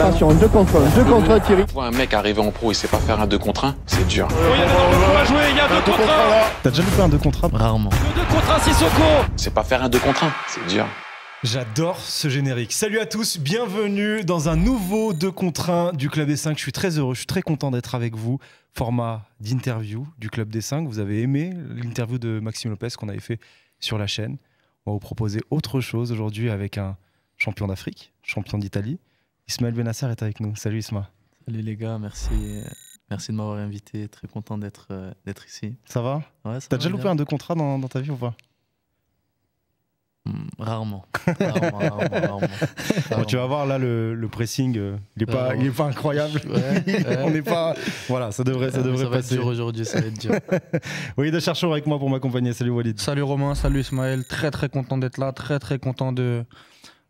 Attention, 2 contre 1, 2 contre 1 Thierry. Vois un mec arriver en pro, il sait pas faire un 2 contre 1, c'est dur. Oui, il va jouer, il y a 2 contre 1. T'as déjà fait un 2 contre 1 Rarement. Le 2 contre 1, Sissoko Ne C'est pas faire un 2 contre 1, c'est dur. J'adore ce générique. Salut à tous, bienvenue dans un nouveau 2 contre 1 du Club des 5. Je suis très heureux, je suis très content d'être avec vous. Format d'interview du Club des 5. Vous avez aimé l'interview de Maxime Lopez qu'on avait fait sur la chaîne. On va vous proposer autre chose aujourd'hui avec un champion d'Afrique, champion d'Italie, Ismaël Benassar est avec nous. Salut Isma. Salut les gars, merci. Merci de m'avoir invité. Très content d'être euh, d'être ici. Ça va T'as déjà loupé un de contrats dans, ta vie ou pas hmm, Rarement. tu vas voir là le, pressing, euh, il, est pas, euh, il est pas incroyable. On n'est pas. Voilà, ça devrait, ça devrait passer. dur aujourd'hui, ça va être dur. avec moi pour m'accompagner. Salut Walid. Salut Romain, salut Ismaël. Très très content d'être là, très très content de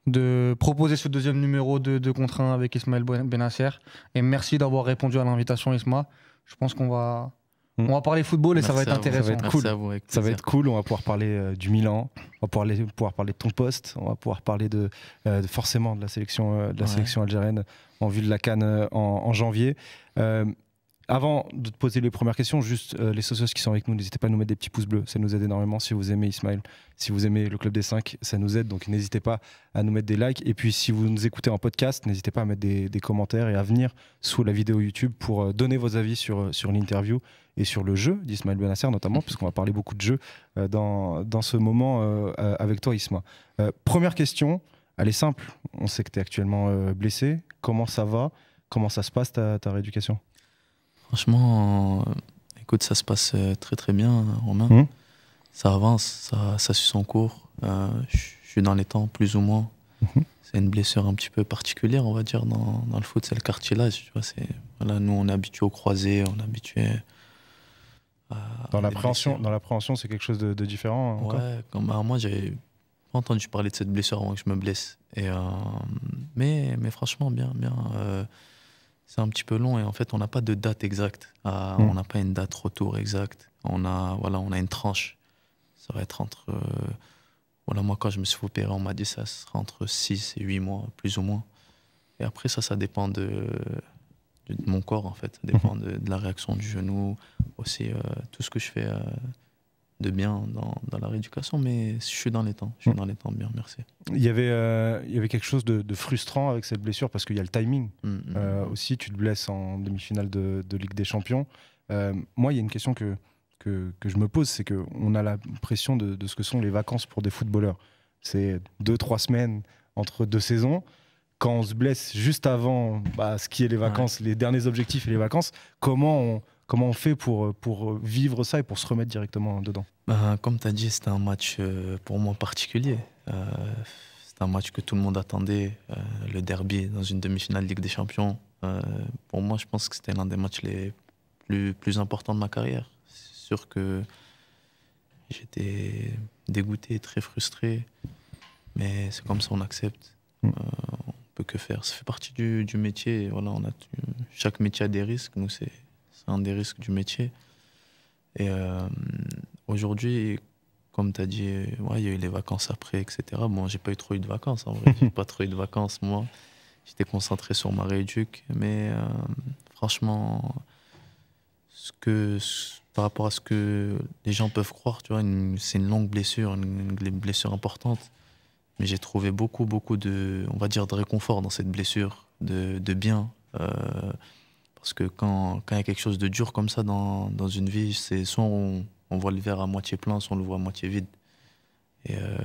de proposer ce deuxième numéro de 2 contre 1 avec Ismaël ben-, Benasser. Et merci d'avoir répondu à l'invitation, Isma. Je pense qu'on va, mm. on va parler football et ça va être intéressant. Ça va être cool. ça va être cool. On va pouvoir parler euh, du Milan. On va pouvoir, parler de ton poste. On va pouvoir parler de, euh, forcément de la sélection, euh, de la sélection algérienne en vue de la Cannes en, janvier. Avant de te poser les premières questions, juste euh, les socios qui sont avec nous, n'hésitez pas à nous mettre des petits pouces bleus. Ça nous aide énormément si vous aimez Ismail, si vous aimez le Club des 5, ça nous aide. Donc n'hésitez pas à nous mettre des likes. Et puis si vous nous écoutez en podcast, n'hésitez pas à mettre des, commentaires et à venir sous la vidéo YouTube pour euh, donner vos avis sur, euh, sur l'interview et sur le jeu d'Ismail Benasser notamment, puisqu'on va parler beaucoup de jeux dans, dans, ce moment avec toi Isma. première question, elle est simple. On sait que tu es actuellement blessé. Comment ça va Comment ça se passe ta rééducation Franchement, euh, écoute, ça se passe euh, très très bien, Romain. Hmm. Ça avance, ça, suit son cours. Euh, je suis dans les temps, plus ou moins. Hmm. C'est une blessure un petit peu particulière, on va dire, dans, le foot. C'est le cartilage. Tu vois, voilà, nous, on est habitué au croisé, on est habitué. À dans l'appréhension, dans l'appréhension, c'est quelque chose de, différent. Hein, ouais, comme, bah, moi, j'avais pas entendu parler de cette blessure avant que je me blesse. Et, mais, mais franchement, bien, bien c'est un petit peu long et en fait, on n'a pas de date exacte. Ah, hmm. On n'a pas une date retour exacte. On a, voilà, on a une tranche. Ça va être entre. Euh, voilà, moi, quand je me suis opéré, on m'a dit ça sera entre 6 et 8 mois, plus ou moins. Et après, ça, ça dépend de, de, mon corps, en fait. Ça dépend hmm. de, la réaction du genou, aussi euh, tout ce que je fais, euh, de bien dans, dans, la rééducation, mais je suis dans les temps. Je suis mmh. dans les temps, bien, merci. Il y avait, euh, il y avait quelque chose de, frustrant avec cette blessure parce qu'il y a le timing. Mmh, mmh. Euh, aussi, tu te blesses en demi-finale de, Ligue des Champions. Euh, moi, il y a une question que, que, je me pose, c'est qu'on a la pression de, ce que sont les vacances pour des footballeurs. C'est deux, trois semaines entre deux saisons. Quand on se blesse juste avant bah, ce qui est les vacances, les derniers objectifs et les vacances, comment on Comment on fait pour, euh, pour euh, vivre ça et pour se remettre directement dedans ben, Comme tu as dit, c'était un match euh, pour moi particulier. Euh, c'était un match que tout le monde attendait, le derby dans une demi-finale de Ligue des Champions. pour moi, je pense que c'était l'un des matchs les plus, plus importants de ma carrière. C'est sûr que j'étais dégoûté, très frustré, mais c'est comme ça, on accepte. Mm. peut que faire. Ça fait partie du, du métier. Voilà, on a, chaque métier a des risques. Nous, c'est un des risques du métier. Et euh, aujourd'hui, comme tu as dit, ouais, il y a eu les vacances après, etc. Bon, j'ai pas eu trop eu de vacances, hein, en vrai. pas trop eu de vacances, moi. J'étais concentré sur ma rééduque. Mais euh, franchement, ce que, par rapport à ce que les gens peuvent croire, tu vois, c'est une longue blessure, une, blessure importante. Mais j'ai trouvé beaucoup, beaucoup de, on va dire, de réconfort dans cette blessure, de, bien. Euh, parce que quand il y a quelque chose de dur comme ça dans, dans une vie, c'est soit on, on, voit le verre à moitié plein, soit on le voit à moitié vide. Et, euh,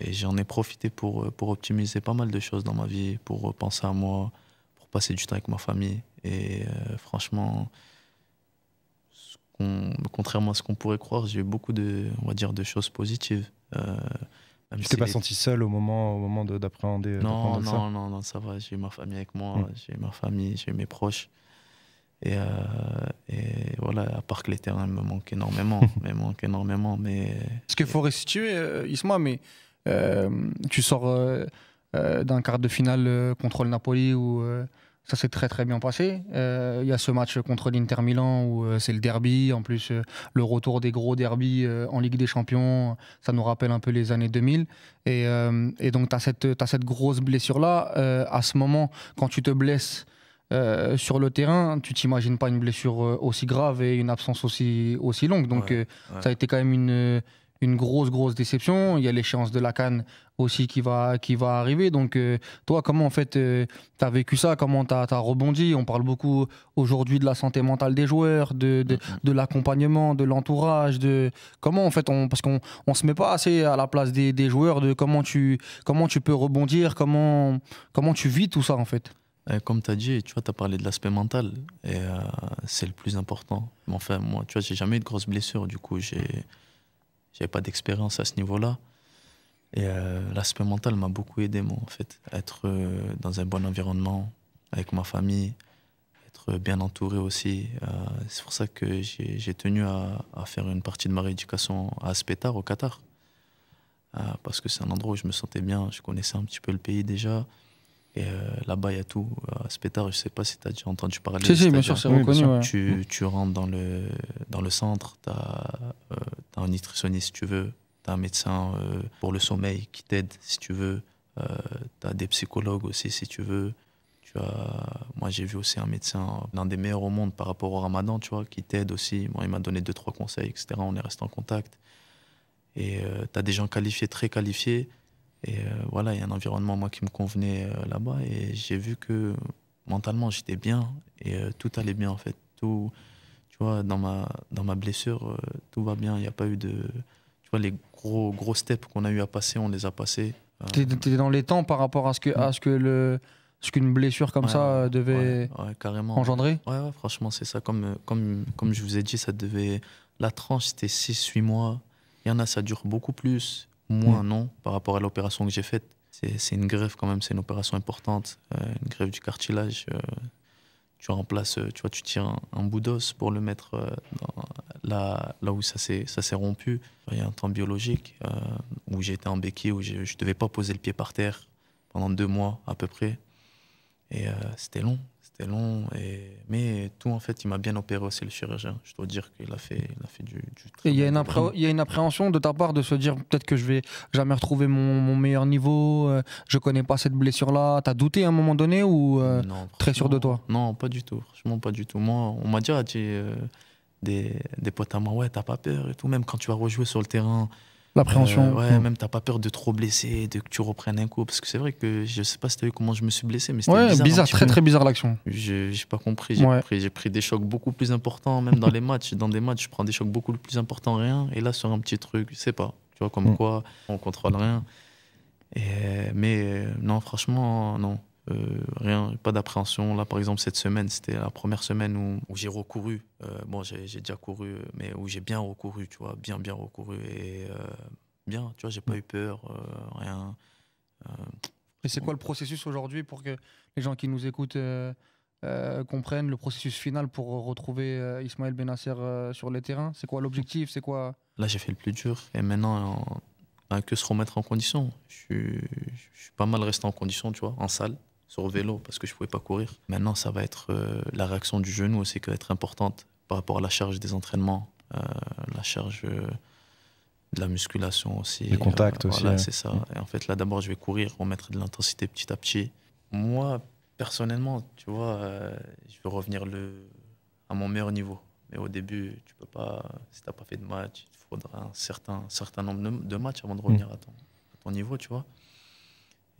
j'en ai profité pour, pour optimiser pas mal de choses dans ma vie, pour penser à moi, pour passer du temps avec ma famille. Et euh, franchement, contrairement à ce qu'on pourrait croire, j'ai eu beaucoup de, on va dire, de choses positives. Euh, tu t'es pas senti seul au moment, au moment d'appréhender Non, non, ça. non, non, ça va. J'ai ma famille avec moi, hmm. j'ai ma famille, j'ai mes proches. Euh, et, voilà, à part que les terrains me manquent énormément, me manquent énormément, mais... ce qu'il faut restituer, euh, Isma, mais euh, tu sors euh, d'un quart de finale contre le Napoli où ça s'est très très bien passé. Il y a ce match contre l'Inter Milan où c'est le derby, en plus le retour des gros derby en Ligue des Champions, ça nous rappelle un peu les années 2000. Et, donc tu as, cette grosse blessure-là. à ce moment, quand tu te blesses euh, sur le terrain, tu t'imagines pas une blessure euh, aussi grave et une absence aussi, aussi longue. Donc euh, ça a été quand même une, une grosse, grosse déception. Il y a l'échéance de la Cannes aussi qui va, qui va arriver. Donc toi, comment en fait tu as vécu ça Comment tu as, rebondi On parle beaucoup aujourd'hui de la santé mentale des joueurs, de, mm, mm. l'accompagnement, de l'entourage. De, Comment en fait on, Parce qu'on ne se met pas assez à la place des, des joueurs, de comment tu, comment tu peux rebondir, comment, comment tu vis tout ça en fait euh, comme tu as dit, tu vois, as parlé de l'aspect mental et euh, c'est le plus important. Enfin, moi, tu vois, j'ai jamais eu de grosses blessures, du coup, j'ai j'avais pas d'expérience à ce niveau-là. Et euh, l'aspect mental m'a beaucoup aidé, moi, en fait. Être dans un bon environnement, avec ma famille, être bien entouré aussi. c'est pour ça que j'ai tenu à, à, faire une partie de ma rééducation à Aspetar, au Qatar. parce que c'est un endroit où je me sentais bien, je connaissais un petit peu le pays déjà. Et euh, là-bas, il y a tout. À euh, Spétard, je sais pas si tu as déjà entendu parler. Si, si, bien sûr, c'est reconnu. Mm. tu, rentres dans le, dans le centre, tu as, euh, un nutritionniste si tu veux, tu as un médecin pour le sommeil qui t'aide si tu veux, tu as des psychologues aussi si tu veux. Moi, j'ai vu aussi un médecin, l'un des meilleurs au monde par rapport au ramadan, tu vois, qui t'aide aussi. moi il m'a donné deux, trois conseils, etc. On est resté en contact. Et tu as des gens qualifiés, très qualifiés, et euh, voilà, il y a un environnement, moi, qui me convenait euh, là-bas. Et j'ai vu que mentalement, j'étais bien et euh, tout allait bien, en fait. Tout, tu vois, dans ma, dans ma blessure, tout va bien. Il n'y a pas eu de. Tu vois, les gros, gros steps qu'on a eu à passer, on les a passés. tu étais dans les temps par rapport à ce que, à ce que le ce qu'une blessure comme ça devait carrément. engendrer Ouais, franchement, c'est ça. Comme, comme, comme je vous ai dit, ça devait. La tranche, c'était 6-8 mois. Il y en a, ça dure beaucoup plus. Moi, mm. non, par rapport à l'opération que j'ai faite. C'est une grève quand même, c'est une opération importante, euh, une grève du cartilage. Euh, tu remplaces, euh, tu vois, tu tires un, bout d'os pour le mettre là, là où ça s'est rompu. Il y a un temps biologique où j'étais en béquille, où je ne devais pas poser le pied par terre pendant deux mois à peu près. Et c'était long, c'était long. Et... Mais tout, en fait, il m'a bien opéré aussi, le chirurgien. Je dois dire qu'il a fait, il a fait du, du Il y, a une il y a une appréhension de ta part de se dire peut-être que je vais jamais retrouver mon, meilleur niveau, euh, je connais pas cette blessure-là. Tu as douté à un moment donné ou euh, très sûr de toi Non, pas du tout. Franchement, pas du tout. Moi, on m'a dit, euh, des, des potes à moi, ouais, t'as pas peur et tout. Même quand tu vas rejouer sur le terrain, L'appréhension. Euh, ouais, même t'as pas peur de trop blesser, de que tu reprennes un coup. Parce que c'est vrai que je sais pas si t'as vu comment je me suis blessé, mais c'était ouais, bizarre. très très bizarre l'action. J'ai pas compris. J'ai pris, pris, des chocs beaucoup plus importants, même dans les matchs. Dans des matchs, je prends des chocs beaucoup plus importants, rien. Et là, sur un petit truc, je sais pas. Tu vois, comme mm. quoi, on contrôle rien. Et, mais euh, non, franchement, non. Euh, rien, pas d'appréhension. Là, par exemple, cette semaine, c'était la première semaine où, j'ai recouru. Euh, bon, j'ai déjà couru, mais où j'ai bien recouru, tu vois, bien, bien recouru. Et euh, bien, tu vois, j'ai pas eu peur, rien. et c'est quoi le processus aujourd'hui pour que les gens qui nous écoutent comprennent le processus final pour retrouver Ismaël Benasser sur les terrains C'est quoi l'objectif C'est quoi Là, j'ai fait le plus dur. Et maintenant, que se remettre en condition. je suis pas mal resté en condition, tu vois, en salle sur vélo parce que je ne pouvais pas courir. Maintenant, ça va être euh, la réaction du genou aussi qui va être importante par rapport à la charge des entraînements, euh, la charge euh, de la musculation aussi. Les contacts aussi. Voilà, c'est ça. Et en fait, là, d'abord, je vais courir, mettre de l'intensité petit à petit. Moi, personnellement, tu vois, je veux revenir le, à mon meilleur niveau. Mais au début, tu peux pas, si tu n'as pas fait de match, il faudra un certain, certain nombre de matchs avant de mm. revenir à ton niveau, tu vois.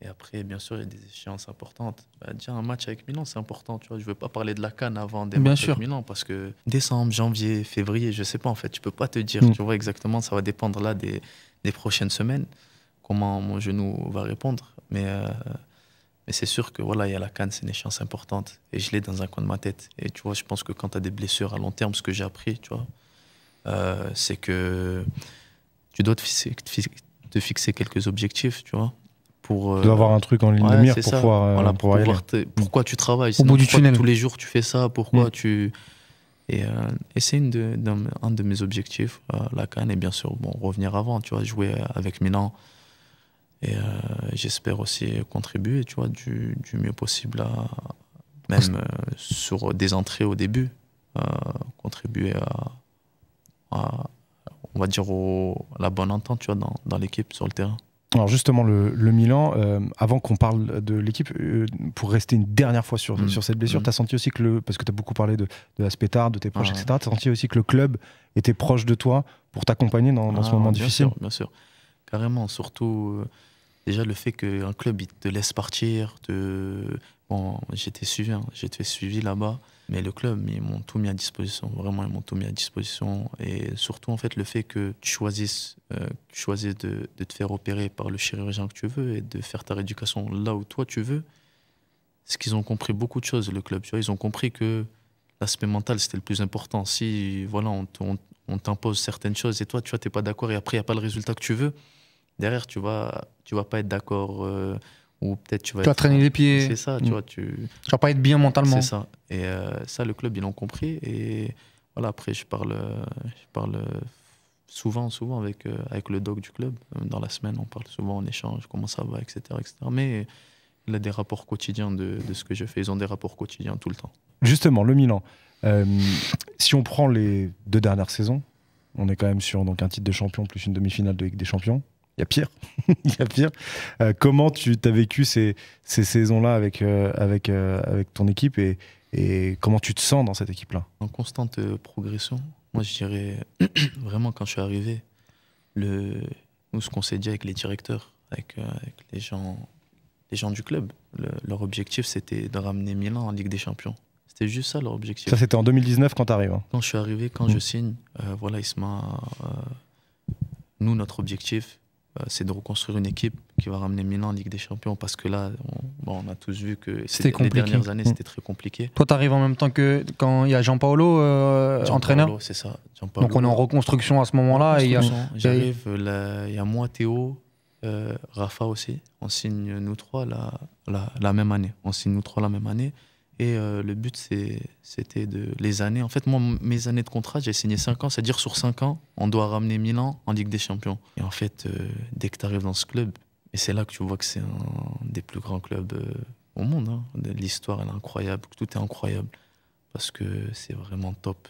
Et après, bien sûr, il y a des échéances importantes. Bah, un match avec Milan, c'est important. Tu vois. Je ne veux pas parler de la Cannes avant des bien matchs avec Milan parce que décembre, janvier, février, je ne sais pas en fait. tu ne peux pas te dire. Mm. Tu vois exactement, ça va dépendre là des, des, prochaines semaines, comment mon genou va répondre. Mais, euh, mais c'est sûr que voilà, il y a la Cannes, c'est une échéance importante. Et je l'ai dans un coin de ma tête. Et tu vois, je pense que quand tu as des blessures à long terme, ce que j'ai appris, tu vois, euh, c'est que tu dois te fixer, te fixer quelques objectifs, tu vois pour. Euh, avoir un truc en ligne de mire pour voir euh, pourquoi tu travailles Au du tunnel. Tous les jours, tu fais ça. Pourquoi mm. tu. Et, euh, c'est de, un de mes objectifs, la Cannes, et bien sûr, bon, revenir avant, tu vois, jouer avec Milan. Et j'espère aussi contribuer, tu vois, du, du mieux possible, à, même sur des entrées au début, contribuer à, on va dire, au, la bonne entente, tu vois, dans, dans l'équipe, sur le terrain. Alors justement, le, Milan, euh, avant qu'on parle de l'équipe, euh, pour rester une dernière fois sur, mm. cette blessure, mm. tu as senti aussi que le, parce que tu as beaucoup parlé de, de tes proches, ah. etc., tu senti aussi que le club était proche de toi pour t'accompagner dans, ce ah, moment difficile Bien sûr, carrément, surtout euh, déjà le fait qu'un club te laisse partir, bon, j'étais suivi, hein, j'étais suivi là-bas. Mais le club, ils m'ont tout mis à disposition. Vraiment, ils m'ont tout mis à disposition. Et surtout, en fait, le fait que tu choisisses, euh, tu de, te faire opérer par le chirurgien que tu veux et de faire ta rééducation là où toi tu veux, c'est qu'ils ont compris beaucoup de choses, le club. Tu vois, ils ont compris que l'aspect mental, c'était le plus important. Si voilà, on, t'impose certaines choses et toi, tu n'es pas d'accord et après, il n'y a pas le résultat que tu veux, derrière, tu vas, tu vas pas être d'accord. Euh, ou peut-être tu vas. traîner les pieds. C'est ça, tu hmm. vois. Tu ne vas pas être bien mentalement. C'est ça. Et euh, ça, le club, ils l'ont compris. Et voilà, après, je parle, euh, je parle euh, souvent, souvent avec, avec le doc du club. Dans la semaine, on parle souvent, on échange, comment ça va, etc. etc. Mais il a des rapports quotidiens de, ce que je fais. Ils ont des rapports quotidiens tout le temps. Justement, le Milan. si on prend les deux dernières saisons, on est quand même sur donc, un titre de champion plus une demi-finale de Ligue des Champions. il y a pire. Il a pire. comment tu as vécu ces, saisons-là avec, euh, avec, euh, avec ton équipe et, comment tu te sens dans cette équipe-là En constante euh, progression. Moi, je dirais vraiment quand je suis arrivé, le, nous, ce qu'on s'est dit avec les directeurs, avec, les, gens, les gens du club, leur objectif, c'était de ramener Milan en Ligue des Champions. C'était juste ça leur objectif. Ça, c'était en 2019 quand tu arrives. Hein. Quand je suis arrivé, quand mmh. je signe, voilà, Isma, nous, notre objectif, euh, c'est de reconstruire une équipe qui va ramener Milan en Ligue des Champions parce que là, on, a tous vu que c'était les dernières années, mm. c'était très compliqué. Toi, tu arrives en même temps que quand il y a Jean-Paolo, euh, entraîneur C'est ça. Donc on est en reconstruction à ce moment-là. J'arrive, il y a moi, Théo, euh, Rafa aussi. On signe nous trois la, la même année. On signe nous trois la même année. Et euh, le but, c'était de les années. En fait, moi, mes années de contrat, j'ai signé 5 ans. C'est-à-dire, sur 5 ans, on doit ramener Milan en Ligue des Champions. Et en fait, euh, dès que tu arrives dans ce club, et c'est là que tu vois que c'est un des plus grands clubs euh, au monde. Hein. L'histoire, elle est incroyable. Tout est incroyable. Parce que c'est vraiment top.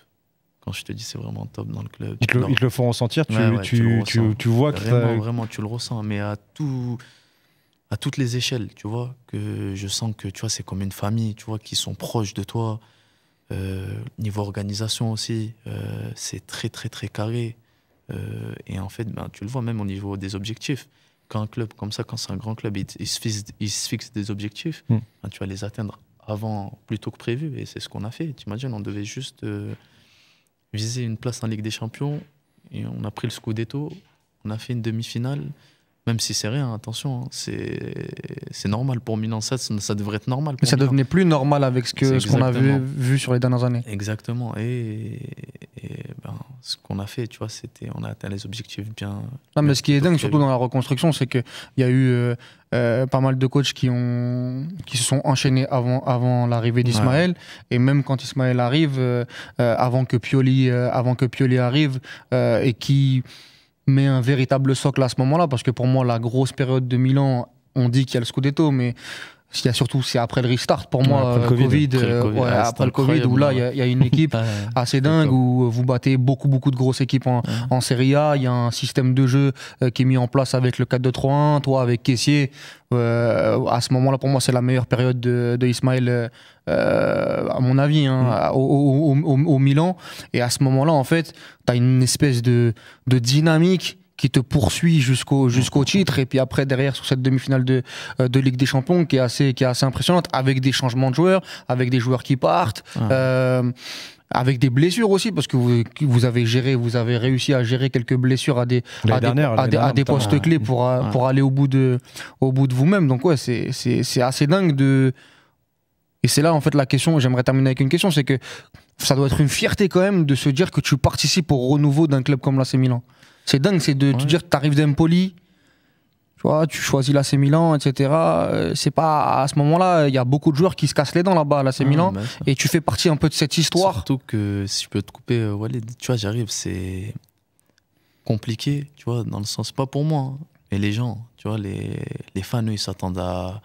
Quand je te dis c'est vraiment top dans le club. Ils te, le, font ressentir. Tu, vois que vraiment, vraiment, tu le ressens. Mais à tout à toutes les échelles, tu vois, que je sens que, tu vois, c'est comme une famille, tu vois, qui sont proches de toi. Euh, niveau organisation aussi, euh, c'est très, très, très carré. Euh, et en fait, ben, tu le vois même au niveau des objectifs. Quand un club comme ça, quand c'est un grand club, il, se, fixe, il se, fixe, des objectifs, hmm. ben, tu vas les atteindre avant, plus tôt que prévu. Et c'est ce qu'on a fait. Tu imagines, on devait juste viser une place en Ligue des Champions. Et on a pris le Scudetto, on a fait une demi-finale. Même si c'est rien, attention, hein, c'est normal pour Milan. Ça, ça devrait être normal. Mais ça devenait plus normal avec ce qu'on a vu, sur les dernières années. Exactement. Et, ben, ce qu'on a fait, tu vois, c'était on a atteint les objectifs bien. Non, mais ce qui est dingue, surtout dans la reconstruction, c'est qu'il y a eu euh, euh, pas mal de coachs qui, se sont enchaînés avant, l'arrivée d'Ismaël. Et même quand Ismaël arrive, euh, avant, que Pioli, avant que Pioli arrive, et qui mais un véritable socle à ce moment-là, parce que pour moi, la grosse période de Milan, on dit qu'il y a le Scudetto, mais il surtout, c'est après le restart pour moi, après le euh, Covid, après euh, ah, où là, il y, a une équipe assez dingue où euh, vous battez beaucoup, beaucoup de grosses équipes en, série Serie A. Il y a un système de jeu qui est mis en place avec le 4-2-3-1, toi avec Caissier. à ce moment-là, pour moi, c'est la meilleure période de, de à mon avis, hein, mm. au, Milan. Et à ce moment-là, en fait, tu as une espèce de dynamique qui te poursuit jusqu'au jusqu'au titre et puis après derrière sur cette demi-finale de euh, de Ligue des Champions qui est assez qui est assez impressionnante avec des changements de joueurs, avec des joueurs qui partent. Euh, avec des blessures aussi, parce que vous, vous, avez géré, vous avez réussi à gérer quelques blessures à des, à des, postes clés pour, pour aller au bout de, au bout de vous-même. Donc ouais, c'est, c'est, assez dingue de. Et c'est là en fait la question. J'aimerais terminer avec une question, c'est que ça doit être une fierté quand même de se dire que tu participes au renouveau d'un club comme l'AC Milan. C'est dingue, c'est de te dire que arrives d'Empoli, tu vois, tu choisis l'AC Milan, etc. Euh, c'est pas à ce moment-là, il y a beaucoup de joueurs qui se cassent les dents là-bas à l'AC ah, Milan, et tu fais partie un peu de cette histoire. Surtout que si je peux te couper, euh, tu vois, j'arrive, c'est compliqué, tu vois, dans le sens pas pour moi, hein. mais les gens, tu vois, les, les fans, ils s'attendent à,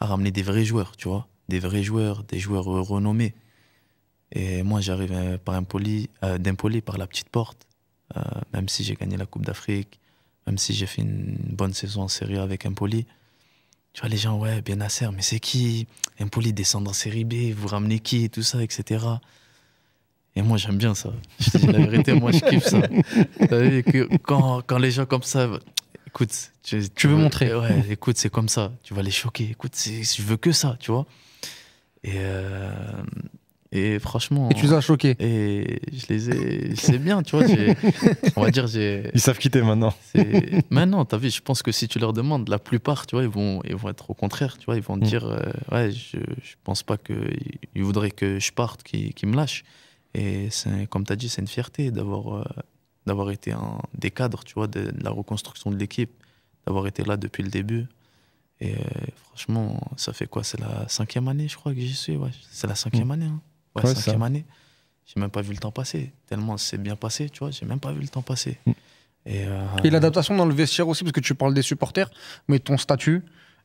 ramener des vrais joueurs, tu vois, des vrais joueurs, des joueurs euh, renommés. Et moi, j'arrive par Impoli, d'Impoli par la petite porte. Euh, même si j'ai gagné la Coupe d'Afrique, même si j'ai fait une bonne saison en Série avec Impoli. Tu vois, les gens, ouais, bien assez. mais c'est qui Impoli, descendre en Série B, vous ramenez qui et tout ça, etc. Et moi, j'aime bien ça. Je dis la vérité, moi, je kiffe ça. quand, quand, les gens comme ça, écoute, tu, veux montrer. Ouais, écoute, c'est comme ça. Tu vas les choquer. Écoute, je veux que ça, tu vois. Et euh, et franchement. Et tu les as choqués. Et je les ai. C'est bien, tu vois. on va dire, j'ai. Ils savent quitter maintenant. Maintenant, t'as vu, je pense que si tu leur demandes, la plupart, tu vois, ils vont, ils vont être au contraire, tu vois. Ils vont mm. dire, euh, ouais, je, je pense pas qu'ils voudraient que je parte, qu'ils me lâchent. Et comme t'as dit, c'est une fierté d'avoir euh, d'avoir été un des cadres, tu vois, de, la reconstruction de l'équipe, d'avoir été là depuis le début. Et euh, franchement, ça fait quoi C'est la cinquième année, je crois, que j'y suis. Ouais. C'est la cinquième mm. année. Hein cinquième année. J'ai même pas vu le temps passer. Tellement c'est bien passé, tu vois. J'ai même pas vu le temps passer. Mm. Euh, et, l'adaptation dans le vestiaire aussi, parce que tu parles des supporters, mais ton statut,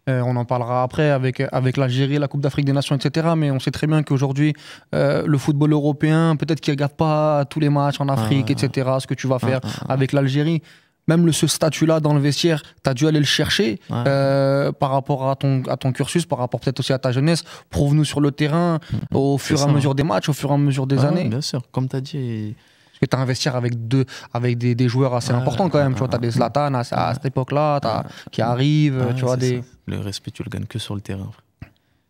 euh, on en parlera après avec, avec l'Algérie, la Coupe d'Afrique des Nations, etc. Mais on sait très bien qu'aujourd'hui, euh, le football européen, peut-être qu'il ne regarde pas tous les matchs en Afrique, etc. Ce que tu vas faire avec l'Algérie même le, ce statut-là dans le vestiaire, tu as dû aller le chercher euh, par rapport à ton, ton cursus, par rapport peut-être aussi à ta jeunesse. Prouve-nous sur le terrain mm. au fur et à mesure des matchs, au fur et à mesure des années. Bien sûr, comme tu as dit. Parce que tu as investi avec, deux, avec des, joueurs assez importants quand même. tu as des Zlatan à, cette époque-là qui arrivent. tu vois, des... Le respect, tu le gagnes que sur le terrain.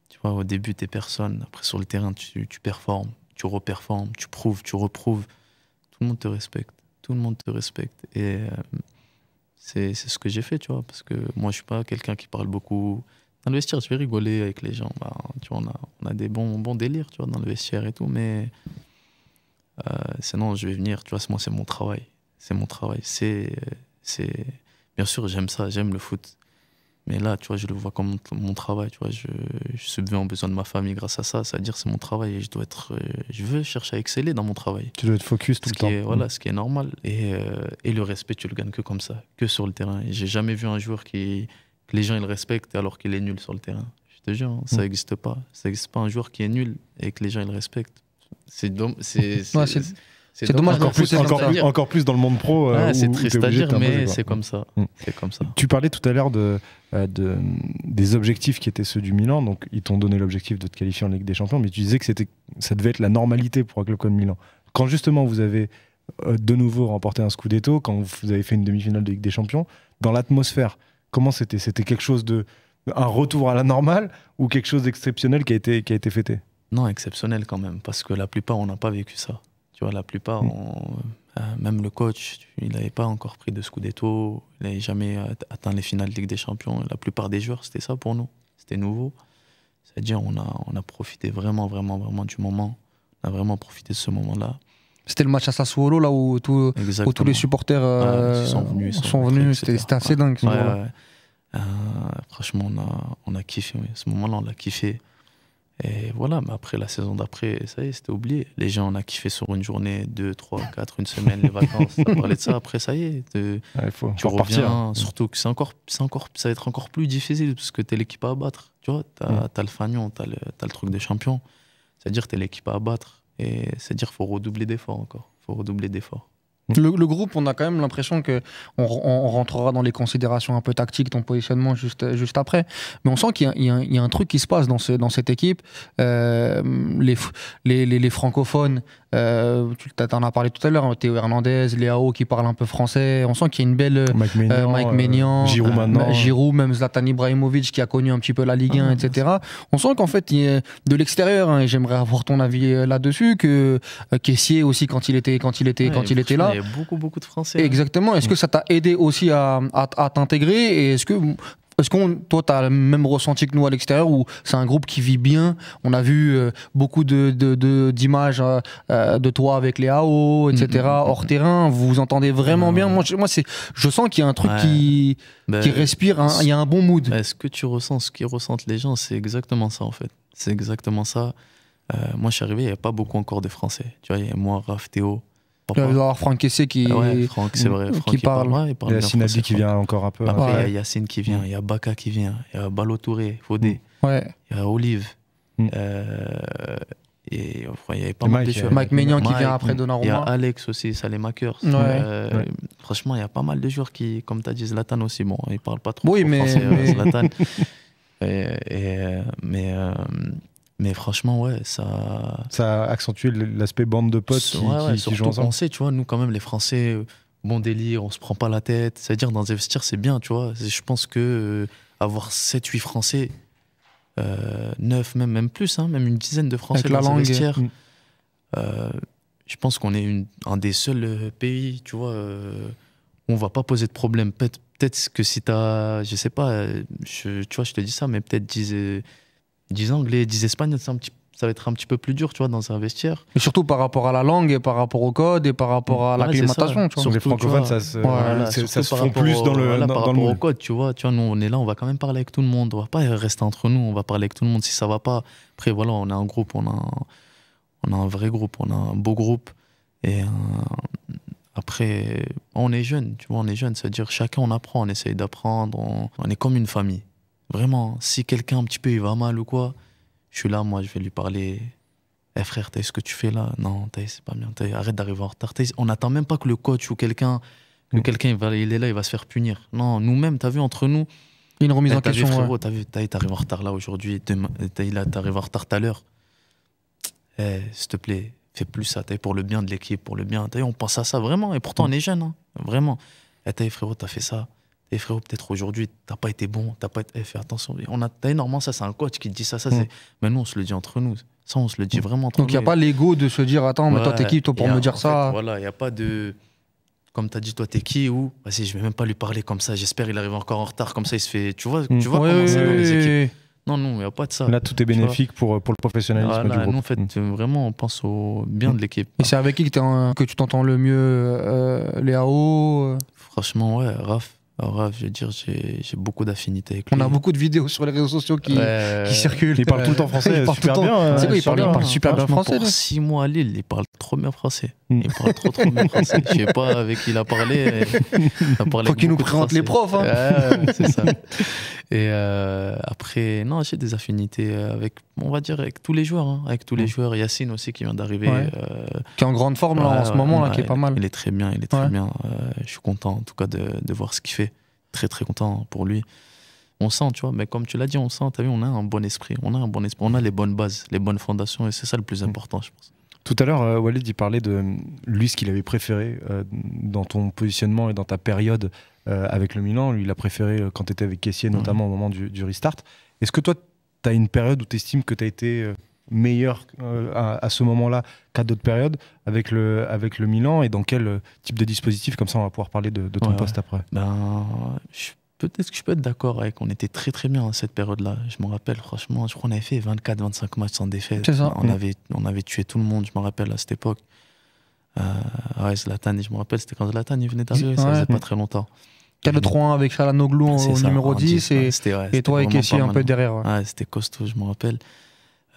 Tu vois, au début, tu es personne. Après, sur le terrain, tu, tu performes, tu reperformes, tu prouves, tu reprouves. Tout le monde te respecte tout le monde te respecte. Et euh, c'est ce que j'ai fait, tu vois, parce que moi, je suis pas quelqu'un qui parle beaucoup. Dans le vestiaire, je vais rigoler avec les gens. Bah, tu vois, on a, on a des bons, bons délires, tu vois, dans le vestiaire et tout, mais euh, sinon, je vais venir, tu vois, moi, c'est mon travail. C'est mon travail. C'est. Bien sûr, j'aime ça, j'aime le foot. Mais là, tu vois, je le vois comme mon travail, tu vois. Je, subviens aux besoins de ma famille grâce à ça. C'est-à-dire, c'est mon travail et je dois être. Euh, je veux chercher à exceller dans mon travail. Tu dois être focus tout le temps. voilà, mm. ce qui est normal. Et, euh, et, le respect, tu le gagnes que comme ça, que sur le terrain. J'ai jamais vu un joueur qui. que les gens, ils le respectent alors qu'il est nul sur le terrain. Je te jure, hein, ça n'existe mm. pas. Ça n'existe pas un joueur qui est nul et que les gens, ils le respectent. C'est. C'est. C'est dommage encore plus, encore, plus, dans le monde pro. Euh, ah, c'est triste à dire, mais c'est comme ça. Mm. comme ça. Tu parlais tout à l'heure de, euh, de, des objectifs qui étaient ceux du Milan. Donc, ils t'ont donné l'objectif de te qualifier en Ligue des Champions, mais tu disais que ça devait être la normalité pour un club comme Milan. Quand justement vous avez euh, de nouveau remporté un scudetto, quand vous avez fait une demi-finale de Ligue des Champions, dans l'atmosphère, comment c'était C'était quelque chose de un retour à la normale ou quelque chose d'exceptionnel qui a été qui a été fêté Non, exceptionnel quand même, parce que la plupart on n'a pas vécu ça la plupart, mm. euh, euh, même le coach, il n'avait pas encore pris de Scudetto, il n'avait jamais atteint les finales de Ligue des Champions. La plupart des joueurs, c'était ça pour nous. C'était nouveau. C'est-à-dire, on a, on a profité vraiment, vraiment, vraiment du moment. On a vraiment profité de ce moment-là. C'était le match à Sassuolo, là où, tous les supporters euh, sont venus. c'était assez dingue. franchement, on a, on a kiffé. Oui. Ce moment-là, on l'a kiffé. Et voilà, mais après la saison d'après, ça y est, c'était oublié. Les gens, on a kiffé sur une journée, deux, trois, quatre, une semaine, les vacances. a parlé de ça, après, ça y est. tu reviens, surtout que c'est encore, encore, ça va être encore plus difficile parce que t'es l'équipe à battre. Tu vois, t'as le mm. fagnon, t'as le, as le truc des champions. C'est-à-dire, t'es l'équipe à battre. Et c'est-à-dire, faut redoubler d'efforts encore. faut redoubler d'efforts. Mmh. Le, groupe, on a quand même l'impression que on, rentrera dans les considérations un peu tactiques, ton positionnement juste, juste après. Mais on sent qu'il y, a un truc qui se passe dans, ce, dans cette équipe. Euh, les, les, francophones euh, tu en as parlé tout à l'heure, hein, Théo Hernandez, Léao qui parle un peu français. On sent qu'il y a une belle. Mike euh, Ménian. Euh, Giroud euh, maintenant. Giroud, même Zlatan Ibrahimovic qui a connu un petit peu la Ligue 1, ah, etc. On sent qu'en fait, il de l'extérieur, hein, et j'aimerais avoir ton avis là-dessus, que Caissier aussi quand il était, quand il était, quand il était là. Il y a beaucoup, beaucoup de Français. Hein. Exactement. Est-ce que ça t'a aidé aussi à, à t'intégrer Et est-ce que est-ce qu'on, toi, tu as le même ressenti que nous à l'extérieur ou c'est un groupe qui vit bien On a vu euh, beaucoup d'images euh, euh, de, toi avec les AO, etc. hors mm. terrain, vous vous entendez vraiment bien. Moi, je, moi, c'est, je sens qu'il y a un truc qui, bah, qui respire. il y a un bon mood. est ce que tu ressens, ce qu'ils ressentent les gens, c'est exactement ça en fait. C'est exactement ça. moi, je suis arrivé, il n'y a pas beaucoup encore de Français. Tu vois, il y a moi, Raph, Théo il va y avoir Franck Kessé qui, qui parle. Il, y a Sinabi qui vient encore un peu. il y a Yacine qui vient, mm. il y a Baka qui vient, il y a Balotouré, Faudé, mm. il y a Olive. Mm. Euh, et il y a pas mal de joueurs. Mike Maignan qui vient après Donnarumma. Il y a Alex aussi, ça les Makers. Franchement, il y a pas mal de joueurs qui, comme tu as dit, Zlatan aussi, bon, il parle pas trop oui, mais... français, euh, Zlatan. Euh, mais mais franchement, ouais, ça. Ça accentue l'aspect bande de potes qui, qui, jouent Français, tu vois, nous, quand même, les Français, euh, bon délire, on se prend pas la tête. C'est-à-dire, dans les vestiaires, c'est bien, tu vois. Je pense que euh, avoir 7-8 Français, euh, 9, même, même plus, hein, même une dizaine de Français dans la langue mm. euh, je pense qu'on est un des seuls pays, tu vois, où on va pas poser de problème. Peut-être que si tu as, je sais pas, tu vois, je te dis ça, mais peut-être 10 10 anglais, 10 espagnols, ça va être un petit peu plus dur, tu vois, dans un vestiaire. Et surtout par rapport à la langue et par rapport au code et par rapport à la l'acclimatation, Sur les francophones, ça se, font plus dans le, par rapport au code, tu vois. nous, on est là, on va quand même parler avec tout le monde. On va pas rester entre nous, on va parler avec tout le monde. Si ça va pas, après, voilà, on a un groupe, on a un, on a un vrai groupe, on a un beau groupe. Et euh, après, on est jeune, tu vois, on est jeune. C'est-à-dire, chacun, on apprend, on essaye d'apprendre, on est comme une famille. Vraiment, si quelqu'un un petit peu il va mal ou quoi, je suis là, moi, je vais lui parler. Eh hey, frère, t'as ce que tu fais là Non, t'as c'est pas bien. arrête d'arriver en retard. on n'attend même pas que le coach ou quelqu'un, que mm. quelqu'un il, va, il est là, il va se faire punir. Non, nous-mêmes, t'as vu entre nous. Une remise eh, en question. frérot, t'as vu, t'arrives en retard là aujourd'hui. T'arrives en retard à l'heure. Eh, s'il te plaît, fais plus ça. T'as pour le bien de l'équipe, pour le bien. T'as on pense à ça vraiment. Et pourtant, mm. on est jeunes, hein, vraiment. Eh, t'as frérot, t'as fait ça et eh, frérot, peut-être aujourd'hui, t'as pas été bon, t'as pas été. Eh, fais attention. On a, énormément ça, c'est un coach qui te dit ça. ça mm. c'est Mais nous, on se le dit entre nous. Ça, on se le dit mm. vraiment entre Donc, nous. Donc, il n'y a pas l'ego de se dire, attends, mais toi, t'es qui, toi, pour me dire ça Voilà, il n'y a pas de. Comme t'as dit, toi, t'es qui Ou, vas-y, je vais même pas lui parler comme ça. J'espère qu'il arrive encore en retard. Comme ça, il se fait. Tu vois, tu mm. vois comment c'est dans les équipes non, non, il n'y a pas de ça. Là, tout est bénéfique pour, pour le professionnalisme du groupe. en fait, vraiment, on pense au bien de l'équipe. Et c'est avec qui que, tu t'entends le mieux euh, Franchement, ouais, Raph. Rav, je veux dire, j'ai beaucoup d'affinités avec lui. On a beaucoup de vidéos sur les réseaux sociaux qui, circulent. Il parle tout le temps français, il parle super bien. Hein. il parle, super bien français. Pour six mois à Lille, il parle trop bien français. Il parle trop trop bien Je sais pas avec qui il a parlé. Il Faut qu'il nous présente les profs. Hein. c'est ça. Et euh, après, non, j'ai des affinités euh, avec, on va dire, avec tous les joueurs. Hein. avec tous les mm. joueurs. Yacine aussi qui vient d'arriver. Euh, qui est en grande forme en ce moment, là, qui est pas mal. Il est très bien, il est très bien. je suis content en tout cas de, de voir ce qu'il fait. Très très content pour lui on sent, tu vois, mais comme tu l'as dit, on sent, tu as vu, on a un bon esprit, on a un bon esprit, on a les bonnes bases, les bonnes fondations, et c'est ça le plus mm. important, je pense. Tout à l'heure, euh, Walid, il parlait de euh, lui, ce qu'il avait préféré euh, dans ton positionnement et dans ta période avec le Milan. Lui, il a préféré quand tu étais avec caissier mhm. notamment au moment du, restart. Est-ce que toi, tu as une période où tu estimes que tu as été meilleur à, ce moment-là qu'à d'autres périodes avec le, avec le Milan et dans quel type de dispositif Comme ça, on va pouvoir parler de, ton poste après. Ben, je peut-être que je peux être d'accord avec. On était très très bien à cette période-là. Je me rappelle, franchement, je crois qu'on avait fait 24-25 matchs sans défaite. on, avait, on avait tué tout le monde, je me rappelle, à cette époque. Euh, ouais, Zlatan, je me rappelle, c'était quand Zlatan venait d'arriver, ça faisait pas très longtemps. 4 3-1 avec Chalanoglu au numéro 10 et, toi et Kessier un peu hein. derrière. Ouais. c'était costaud, je me rappelle.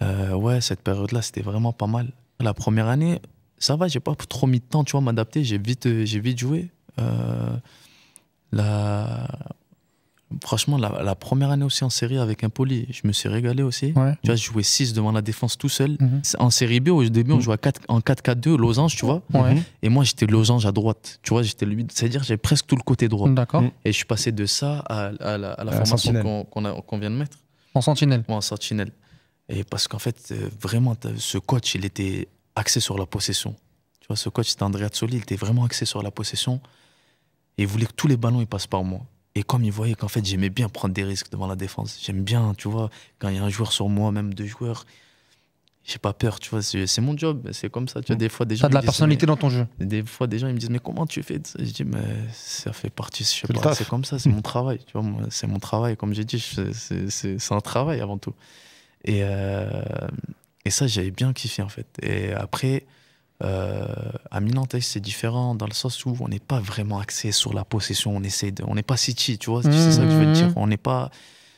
Euh, ouais, cette période-là, c'était vraiment pas mal. La première année, ça va, j'ai pas trop mis de temps, tu vois, m'adapter. J'ai vite, euh, vite joué. Euh, la... Franchement, la, première année aussi en série avec Impoli, je me suis régalé aussi. Tu vois, je jouais 6 devant la défense tout seul. Mhm. En série B, au début, on mhm. jouait 4, en 4-4-2, losange, tu vois. Mhm. Et moi, j'étais losange à droite. Tu vois, j'étais lui. C'est-à-dire, j'avais presque tout le côté droit. D'accord. Et je suis passé de ça à, la, formation qu'on vient de mettre. En sentinelle. en sentinelle. Et parce qu'en fait, euh, vraiment, ce coach, il était axé sur la possession. Tu vois, ce coach, c'était Andrea Azzoli, il était vraiment axé sur la possession. Et il voulait que tous les ballons, ils passent par moi. Et comme ils voyaient qu'en fait, j'aimais bien prendre des risques devant la défense, j'aime bien, tu vois, quand il y a un joueur sur moi, même deux joueurs, j'ai pas peur, tu vois, c'est mon job, c'est comme ça, tu vois, mm. des fois des gens... T'as de la personnalité dans ton jeu. Des fois, des gens, ils me disent, mais comment tu fais Je dis, mais ça fait partie, je sais pas, c'est comme ça, c'est mon travail, tu vois, c'est mon travail, comme j'ai dit, c'est un travail avant tout. Et, euh, et ça, j'avais bien kiffé, en fait. Et après, euh, à milan c'est différent dans le sens où on n'est pas vraiment axé sur la possession. On essaie de, on n'est pas City, tu vois. c'est ça que je veux mmh. dire. On n'est pas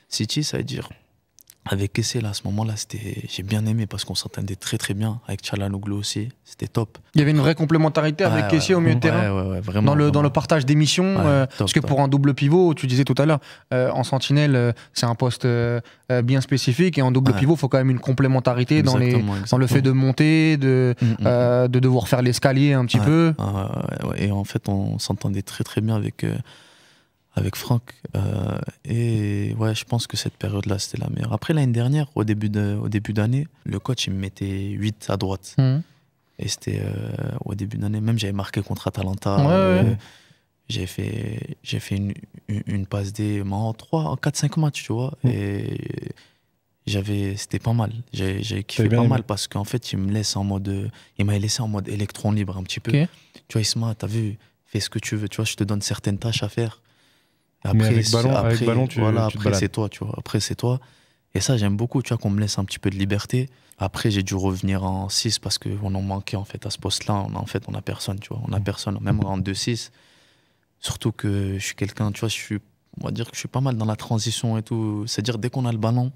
City, ça veut dire avec là, à ce moment-là, j'ai bien aimé parce qu'on s'entendait très très bien. Avec Chalanoglu aussi, c'était top. Il y avait une vraie complémentarité avec Kessé au milieu de terrain. vraiment, dans, le, dans le partage des missions, euh, parce que pour un double pivot, tu disais tout à l'heure, euh, en sentinelle, euh, c'est un poste bien spécifique et en double pivot, il faut quand même une complémentarité dans, les, le fait de monter, de, mm, mm, mm. de devoir faire l'escalier un petit peu. et en fait, on s'entendait très très bien avec avec Franck. Euh, et ouais, je pense que cette période-là, c'était la meilleure. Après, l'année dernière, au début, au début d'année, le coach, il me mettait 8 à droite. Mhm. Et c'était euh, au début d'année, même j'avais marqué contre Atalanta. Ouais, ouais. Euh, j'ai fait, j'ai fait une, une, passe des en 3, en 4-5 matchs, tu vois. Mhm. Et j'avais, c'était pas mal. J'ai, kiffé pas mal parce qu'en fait, il me laisse en mode, il m'a laissé en mode électron libre un petit peu. Tu vois, Isma, t'as vu, fais ce que tu veux. Tu vois, je te donne certaines tâches à faire. Après, tu, voilà, après c'est toi, tu vois. Après, c'est toi. Et ça, j'aime beaucoup, tu vois, qu'on me laisse un petit peu de liberté. Après, j'ai dû revenir en 6 parce qu'on en manquait, en fait, à ce poste-là. On, en fait, on n'a personne, tu vois. On a personne, même en 2-6. Surtout que je suis quelqu'un, tu vois, je suis, on va dire que je suis pas mal dans la transition et tout. C'est-à-dire, dès qu'on a le ballon,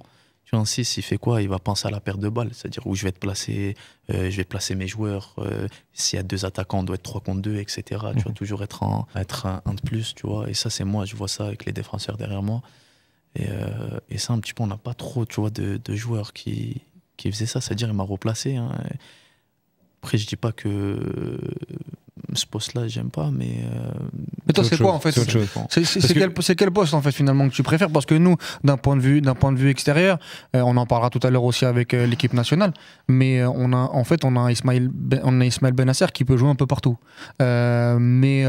tu en 6, il fait quoi Il va penser à la perte de balle, c'est-à-dire où je vais te placer, euh, je vais placer mes joueurs. Euh, s'il y a deux attaquants, on doit être 3 contre 2, etc. Tu vas mhm. toujours être, en, être un, de plus, tu vois. Et ça, c'est moi, je vois ça avec les défenseurs derrière moi. Et, euh, ça, un petit peu, on n'a pas trop, tu vois, de, joueurs qui, qui faisaient ça, c'est-à-dire il m'a replacé. Hein. Après, je ne dis pas que ce poste-là, j'aime pas, mais. Euh, c'est quoi chose, en fait C'est quel, c'est quel, poste en fait finalement que tu préfères Parce que nous, d'un point de vue, d'un point de vue extérieur, euh, on en parlera tout à l'heure aussi avec euh, l'équipe nationale, mais on a en fait on a Ismail, ben, on a Ismail Benasser qui peut jouer un peu partout. mais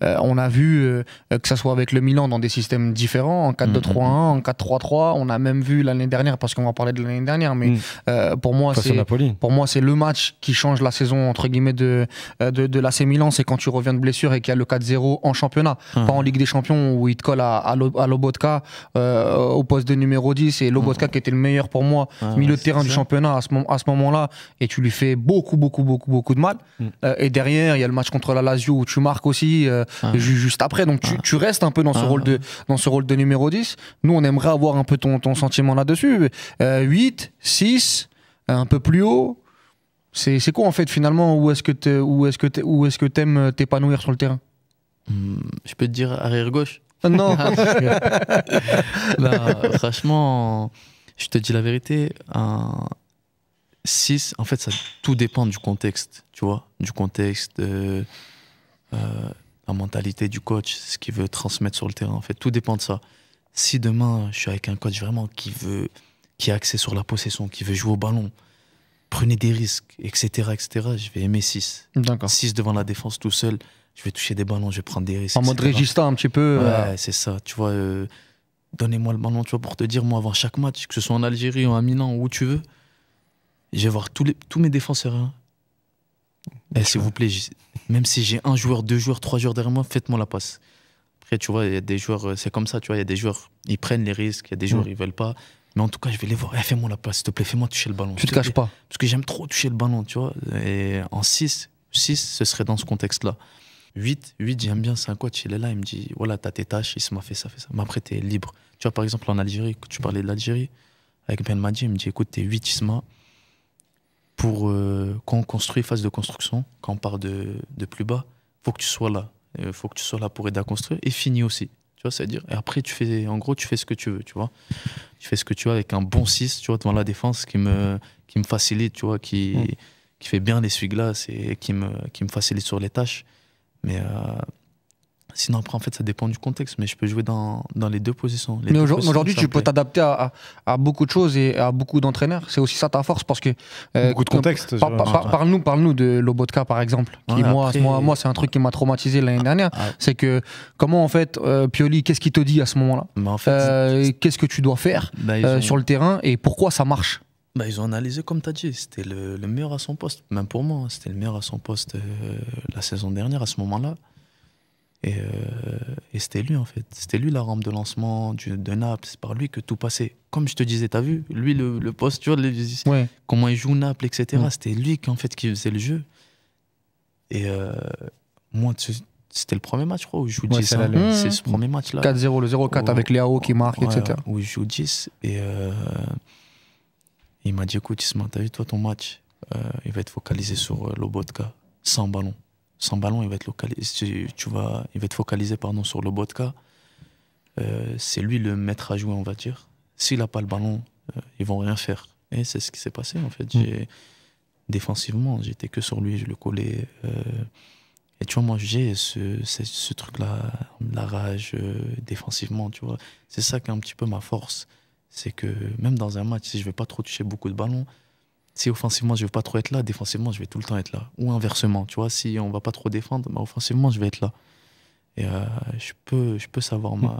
on a vu que ça soit avec le Milan dans des systèmes différents, en 4-2-3-1, mm-hmm. en 4-3-3. On a même vu l'année dernière, parce qu'on va parler de l'année dernière, mais mm. pour moi c'est pour moi c'est le match qui change la saison entre guillemets de de, de l'AC Milan c'est quand tu reviens de blessure et qu'il y a le 4-0 en championnat, hum. pas en Ligue des Champions où il te colle à, à, Lobotka euh, au poste de numéro 10 et Lobotka hum. qui était le meilleur pour moi, milieu de terrain du championnat à ce, à ce moment-là, et tu lui fais beaucoup, beaucoup, beaucoup, beaucoup de mal. Hum. Euh, et derrière, il y a le match contre la Lazio où tu marques aussi euh, juste après, donc tu, tu, restes un peu dans ce, rôle de, dans ce rôle de numéro 10. Nous, on aimerait avoir un peu ton, ton sentiment là-dessus. 8, 6, un peu plus haut, c'est quoi en fait finalement où est-ce que tu est où est-ce que t'aimes euh, t'épanouir sur le terrain hmm, Je peux te dire arrière gauche. Ah, non. franchement, je te dis la vérité, un 6, en fait, ça tout dépend du contexte, tu vois, du contexte, euh, euh, la mentalité du coach, ce qu'il veut transmettre sur le terrain. En fait, tout dépend de ça. Si demain je suis avec un coach vraiment qui veut, qui est axé sur la possession, qui veut jouer au ballon, prenez des risques, etc., etc. Je vais aimer 6. 6 devant la défense tout seul, je vais toucher des ballons, je vais prendre des risques. En mode résistant un petit peu. Euh. Ouais, c'est ça. Tu vois, euh, donnez-moi le ballon, tu vois, pour te dire, moi, avant chaque match, que ce soit en Algérie, en Milan, où tu veux, je vais voir tous, les, tous mes défenseurs. Hein. Eh, s'il vous plaît, même si j'ai un joueur, deux joueurs, trois joueurs derrière moi, faites-moi la passe. Après, tu vois, il y a des joueurs, euh, c'est comme ça, tu vois, il y a des joueurs, ils prennent les risques, il y a des joueurs, ils veulent pas. Mais en tout cas, je vais les voir. Eh, fais-moi la place, s'il te plaît, fais-moi toucher le ballon. Tu te, caches pas. Parce que j'aime trop toucher le ballon, tu vois. Et en 6, 6, ce serait dans ce contexte-là. 8, 8 j'aime bien, c'est un coach, il est là, il me dit, voilà, t'as tes tâches, il se m'a fait ça, fait ça. Mais après, t'es libre. Tu vois, par exemple, en Algérie, quand tu parlais de l'Algérie, avec Ben Madi, il me dit, écoute, t'es 8 Isma. Pour, euh, quand on construit, phase de construction, quand on part de, de plus bas, faut que tu sois là. Il euh, faut que tu sois là pour aider à construire. Et fini aussi. Tu vois, c'est-à-dire, et après, tu fais, en gros, tu fais ce que tu veux, tu vois. Tu fais ce que tu veux avec un bon 6, tu vois, devant la défense qui me, qui me facilite, tu vois, qui, mm. qui fait bien l'essuie-glace et qui me, qui me facilite sur les tâches. Mais euh, Sinon, après, en fait, ça dépend du contexte, mais je peux jouer dans, dans les deux positions. mais aujourd'hui, tu peux t'adapter à, à, beaucoup de choses et à beaucoup d'entraîneurs. C'est aussi ça ta force parce que. Euh, beaucoup de contexte. parle-nous parle -nous de Lobotka, par exemple. Qui, moi, moi, moi c'est un truc qui m'a traumatisé l'année ah, dernière. Ah. C'est que, comment, en fait, euh, Pioli, qu'est-ce qu'il te dit à ce moment-là bah, euh, Qu'est-ce que tu dois faire bah, sur le terrain et pourquoi ça marche bah, ils ont analysé, comme tu as dit, c'était le, meilleur à son poste. Même pour moi, hein, c'était le meilleur à son poste la saison dernière, à ce moment-là. Et, euh, et c'était lui, en fait. C'était lui la rampe de lancement du, de Naples. C'est par lui que tout passait. Comme je te disais, t'as vu, lui, le, le posture, les, comment il joue Naples, etc. C'était lui qui, en fait, qui faisait le jeu. Et euh, moi, c'était le premier match, je crois, où je joue 10. Ouais, hein. C'est ce premier match-là. 4-0, le 0-4 avec Léao qui marque, etc. Où je joue 10. Et euh, il m'a dit écoute, Isma, t'as vu, toi, ton match, euh, il va être focalisé sur euh, Lobotka, sans ballon. Sans ballon, il va être, localisé, tu vois, il va être focalisé pardon, sur le Botka. Euh, c'est lui le maître à jouer, on va dire. S'il n'a pas le ballon, euh, ils vont rien faire. Et c'est ce qui s'est passé, en fait. Mm. Défensivement, j'étais que sur lui, je le collais. Euh, et tu vois, moi, j'ai ce, truc-là, la rage euh, défensivement, tu vois. C'est ça qui est un petit peu ma force. C'est que même dans un match, si je ne vais pas trop toucher beaucoup de ballons, si offensivement je veux pas trop être là, défensivement je vais tout le temps être là. Ou inversement, tu vois, si on va pas trop défendre, bah, offensivement je vais être là. Et euh, je, peux, je peux savoir, ma,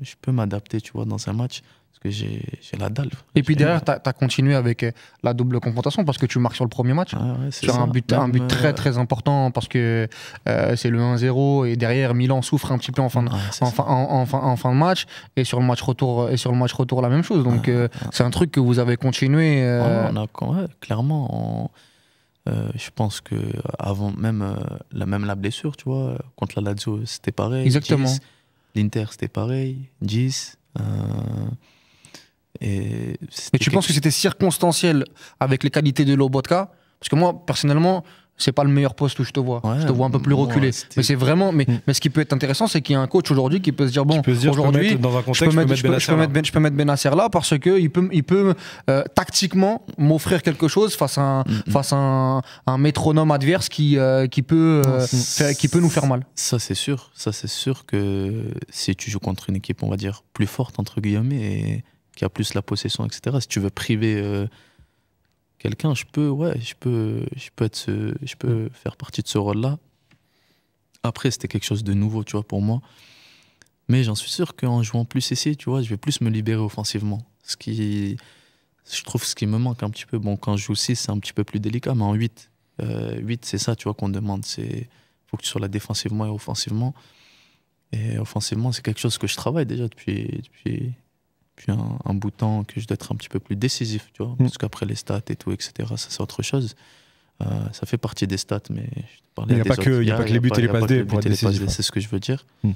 je peux m'adapter, tu vois, dans un match. Parce que j'ai la dalle. Et puis derrière, tu as, continué avec euh, la double confrontation parce que tu marques sur le premier match. C'est un but, un but très euh, très important parce que c'est le 1-0 et derrière Milan souffre un petit peu en fin, de, en, fin, en, de match et sur le match retour et sur le match retour la même chose. Donc c'est un truc que vous avez continué. clairement, euh, je pense que avant même, euh, la, même la blessure, tu vois, contre la Lazio, c'était pareil. Exactement. L'Inter, c'était pareil. 10. Euh, et Mais tu penses que c'était circonstanciel avec les qualités de Lobotka Parce que moi, personnellement, c'est pas le meilleur poste où je te vois. je te vois un peu plus reculé. mais c'est vraiment. Mais, hmm. mais, ce qui peut être intéressant, c'est qu'il y a un coach aujourd'hui qui peut se dire bon, je, peux mettre, Benacer là parce que il peut, il peut euh, tactiquement m'offrir quelque chose face à un, hmm, hmm. face à un, métronome adverse qui, euh, qui peut, euh, ah, qui peut nous faire mal. Ça c'est sûr. Ça c'est sûr que si tu joues contre une équipe, on va dire plus forte entre guillemets et qui a plus la possession, etc. Si tu veux priver quelqu'un, je peux, ouais, je peux, je peux, être ce, je peux faire partie de ce rôle-là. Après, c'était quelque chose de nouveau, tu vois, pour moi. Mais j'en suis sûr qu'en jouant plus ici, tu vois, je vais plus me libérer offensivement. Ce qui, je trouve, ce qui me manque un petit peu. Bon, quand je joue 6, c'est un petit peu plus délicat, mais en 8, 8, euh, c'est ça, tu vois, qu'on demande. C'est faut que tu sois là défensivement et offensivement. Et offensivement, c'est quelque chose que je travaille déjà depuis, depuis, puis un, bouton bout de temps que je dois être un petit peu plus décisif, tu vois, mm. parce qu'après les stats et tout, etc., ça c'est autre chose. Euh, ça fait partie des stats, mais je te parlais Il n'y a, pas que les buts et les passes D pour être hein. C'est ce que je veux dire. Mm.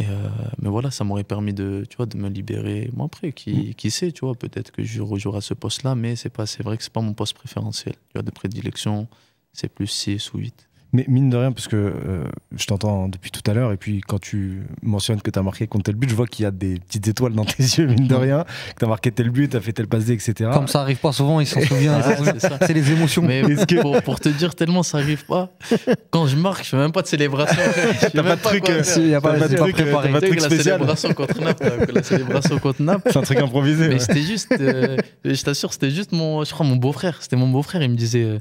Euh, mais voilà, ça m'aurait permis de, tu vois, de me libérer. Moi, après, qui, mm. qui sait, tu vois, peut-être que je rejouerai à ce poste-là, mais c'est pas, c'est vrai que c'est pas mon poste préférentiel. Tu vois, de prédilection, c'est plus 6 ou 8. Mais mine de rien, parce que euh, je t'entends depuis tout à l'heure, et puis quand tu mentionnes que tu as marqué contre tel but, je vois qu'il y a des petites étoiles dans tes yeux, mine de rien, que tu as marqué tel but, tu as fait tel passé etc. Comme ça arrive pas souvent, ils s'en souviennent. c'est les émotions. Mais pour, te dire, tellement ça arrive pas, quand je marque, je fais même pas de célébration. T'as pas de truc, il n'y a pas de truc Pas truc contre euh, C'est un truc improvisé. Mais c'était juste, euh, je t'assure, c'était juste mon, je crois, mon beau-frère. C'était mon beau-frère, il me disait,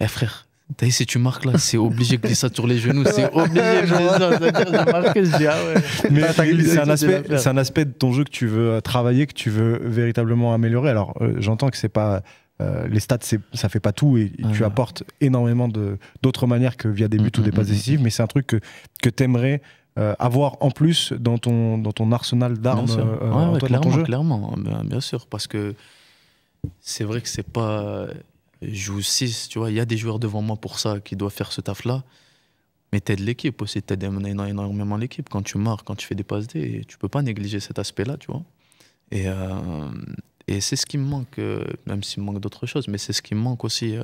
eh frère, T'as si tu marques là, c'est obligé de ça sur les genoux, c'est obligé. Mais c'est un aspect de ton jeu que tu veux travailler, que tu veux véritablement améliorer. Alors, euh, j'entends que c'est pas. Euh, les stats, ça fait pas tout et, ah tu apportes énormément d'autres manières que via des buts mm, ou des mm, passes mm, décisives, mais c'est un truc que, que t'aimerais euh, avoir en plus dans ton, dans ton arsenal d'armes dans ton clairement, jeu. clairement, ben, bien sûr, parce que c'est vrai que c'est pas joue 6, tu vois, il y a des joueurs devant moi pour ça qui doivent faire ce taf-là. Mais t'aides l'équipe aussi, t'aides énormément l'équipe. Quand tu marques, quand tu fais des passes D, tu peux pas négliger cet aspect-là, tu vois. Et, euh, et c'est ce qui me manque, euh, même s'il me manque d'autres choses, mais c'est ce qui me manque aussi, euh,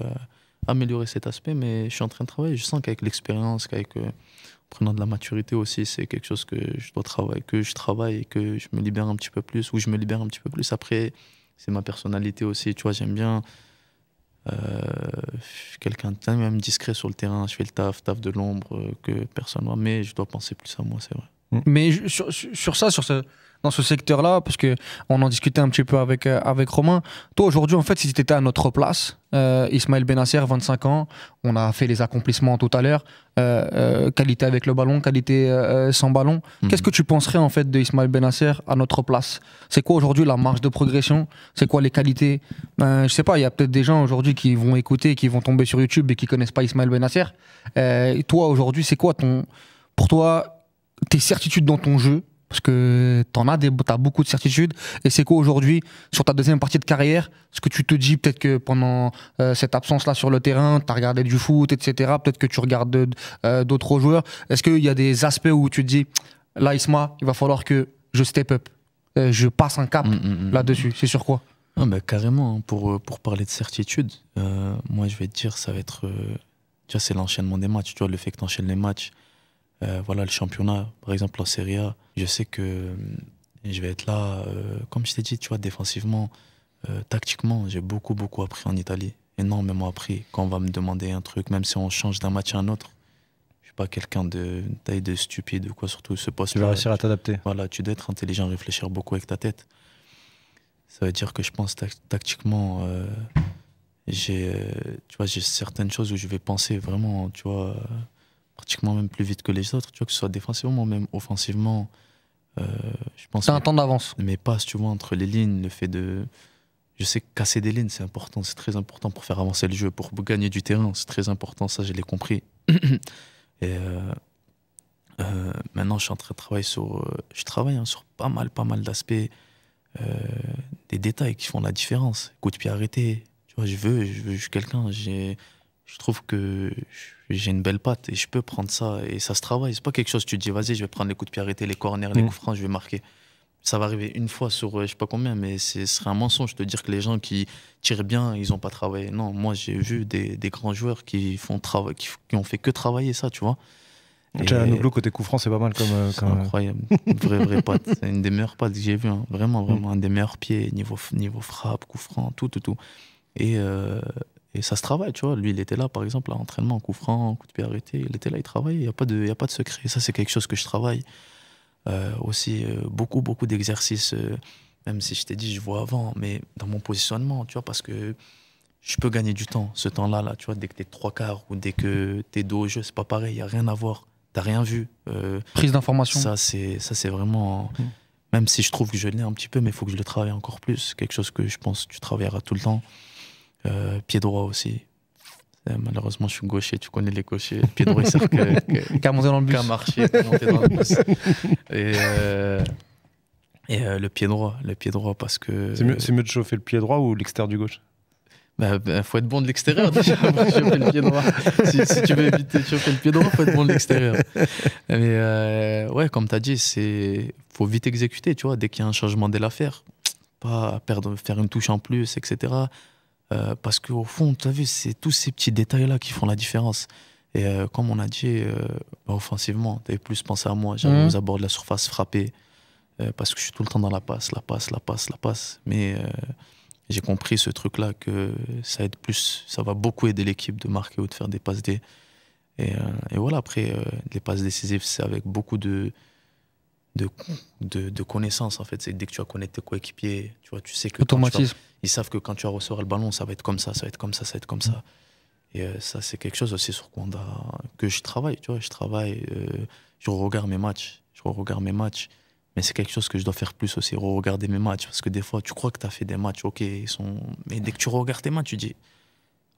améliorer cet aspect. Mais je suis en train de travailler, je sens qu'avec l'expérience, qu'avec prenant de la maturité aussi, c'est quelque chose que je dois travailler, que je travaille que je me libère un petit peu plus, ou je me libère un petit peu plus. Après, c'est ma personnalité aussi, tu vois, j'aime bien euh, quelqu'un de même discret sur le terrain, je fais le taf, taf de l'ombre euh, que personne voit, mais je dois penser plus à moi, c'est vrai. Mais sur, sur ça, sur ce, dans ce secteur-là, parce que on en discutait un petit peu avec, euh, avec Romain. Toi, aujourd'hui, en fait, si tu étais à notre place, euh, Ismaël Benasser, 25 ans, on a fait les accomplissements tout à l'heure, euh, euh, qualité avec le ballon, qualité sans ballon. Mhm. Qu'est-ce que tu penserais, en fait, de Ismaël Benasser à notre place C'est quoi aujourd'hui la marge de progression C'est quoi les qualités ben, Je sais pas, il y a peut-être des gens aujourd'hui qui vont écouter, qui vont tomber sur YouTube et qui connaissent pas Ismaël Benasser. toi, aujourd'hui, c'est quoi ton. Pour toi, tes certitudes dans ton jeu parce que tu as as beaucoup de certitudes. Et c'est quoi aujourd'hui, sur ta deuxième partie de carrière, ce que tu te dis, peut-être que pendant euh, cette absence-là sur le terrain, as regardé du foot, etc. Peut-être que tu regardes euh, d'autres joueurs. Est-ce qu'il y a des aspects où tu te dis, là, Isma, il va falloir que je step up, euh, je passe un cap mm, mm, mm. là-dessus. C'est sur quoi ah, bah, Carrément, hein, pour, parler de certitude, moi, je vais te dire, ça va être. tu vois, c'est l'enchaînement des matchs. Tu vois, le fait que tu enchaînes les matchs. voilà, le championnat, par exemple, en série A je sais que euh, je vais être là, euh, comme je t'ai dit, tu vois, défensivement, euh, tactiquement, j'ai beaucoup, beaucoup appris en Italie. Énormément appris. Quand on va me demander un truc, même si on change d'un match à un autre, je suis pas quelqu'un de taille de stupide ou quoi, surtout ce poste. Tu vas réussir à t'adapter. Voilà, tu dois être intelligent, réfléchir beaucoup avec ta tête. Ça veut dire que je pense tactiquement, j'ai, tu vois, j'ai certaines choses où je vais penser vraiment, tu vois, pratiquement même plus vite que les autres, tu vois, que ce soit défensivement, même offensivement. Euh, je pense. un temps d'avance. Mais passe, tu vois, entre les lignes, le fait de. Je sais que casser des lignes, c'est important, c'est très important pour faire avancer le jeu, pour gagner du terrain, c'est très important, ça je l'ai compris. Et euh, euh, maintenant, je suis en train de travailler sur. Je travaille hein, sur pas mal, pas mal d'aspects, des détails qui font la différence. Écoute, de pied arrêté, tu vois, je veux, je veux, je suis quelqu'un, j'ai je trouve que j'ai une belle patte et je peux prendre ça et ça se travaille. C'est pas quelque chose que tu te dis, vas-y, je vais prendre les coups de pied arrêtés, les corners, les mm. coups francs, je vais marquer. Ça va arriver une fois sur euh, je sais pas combien, mais ce serait un mensonge de dire que les gens qui tirent bien, ils n'ont pas travaillé. Non, moi j'ai vu des, des, grands joueurs qui font qui, qui ont fait que travailler ça, tu vois. Le côté coup franc, c'est pas mal comme. Euh, c'est euh, incroyable. vraie vrai patte. C'est une des meilleures pattes que j'ai vues. Hein. Vraiment, mm. vraiment, un des meilleurs pieds, niveau, niveau frappe, coup franc, tout, tout, tout. Et, et ça se travaille, tu vois. Lui, il était là, par exemple, à entraînement, coup franc, coup de pied arrêté. Il était là, il travaillait. Il n'y a, pas de, y a pas de secret. ça, c'est quelque chose que je travaille. Euh, aussi, euh, beaucoup, beaucoup d'exercices, euh, même si je t'ai dit, je vois avant, mais dans mon positionnement, tu vois, parce que je peux gagner du temps, ce temps-là, là, tu vois, dès que t'es trois quarts ou dès que t'es dos au jeu, c'est pas pareil, il n'y a rien à voir. T'as rien vu. Prise d'information. Ça, c'est, ça, c'est vraiment. Hum. Même si je trouve que je l'ai un petit peu, mais il faut que je le travaille encore plus. Quelque chose que je pense que tu travailleras tout le temps. Euh, pied droit aussi. Euh, malheureusement, je suis gaucher, tu connais les gauchers. Pied droit, il que. qu'à monter dans le bus. Qu'à marcher, monter dans Et, euh, et le pied droit, le pied droit, parce que. C'est mieux, mieux, de chauffer le pied droit ou l'extérieur du gauche il bah, bah, faut être bon de l'extérieur déjà Si, tu veux éviter de chauffer le pied droit, il faut être bon de l'extérieur. Mais ouais, comme tu as dit, il faut vite exécuter, tu vois, dès qu'il y a un changement dès l'affaire. Pas perdre, faire une touche en plus, etc euh, parce qu'au fond, tu as vu, c'est tous ces petits détails-là qui font la différence. Et euh, comme on a dit, euh, bah, offensivement, tu plus pensé à moi. j'avais mmh. aux la surface frappée parce que je suis tout le temps dans la passe, la passe, la passe, la passe. Mais j'ai compris ce truc-là que ça aide plus, ça va beaucoup aider l'équipe de marquer ou de faire des passes D. et voilà, après, les passes décisives, c'est avec beaucoup de, de, de, en fait. C'est dès que tu as connecté tes coéquipiers, tu vois, tu sais que. ils savent que quand tu vas recevoir le ballon, ça va être comme ça, ça va être comme ça, ça va être comme ça. Et euh, ça, c'est quelque chose aussi sur quoi on a, que je travaille, tu vois. Je travaille, euh, je regarde mes matchs, je regarde mes matchs. Mais c'est quelque chose que je dois faire plus aussi, regarder mes matchs. Parce que des fois, tu crois que tu as fait des matchs, ok, ils sont. Mais dès que tu regardes tes matchs, tu dis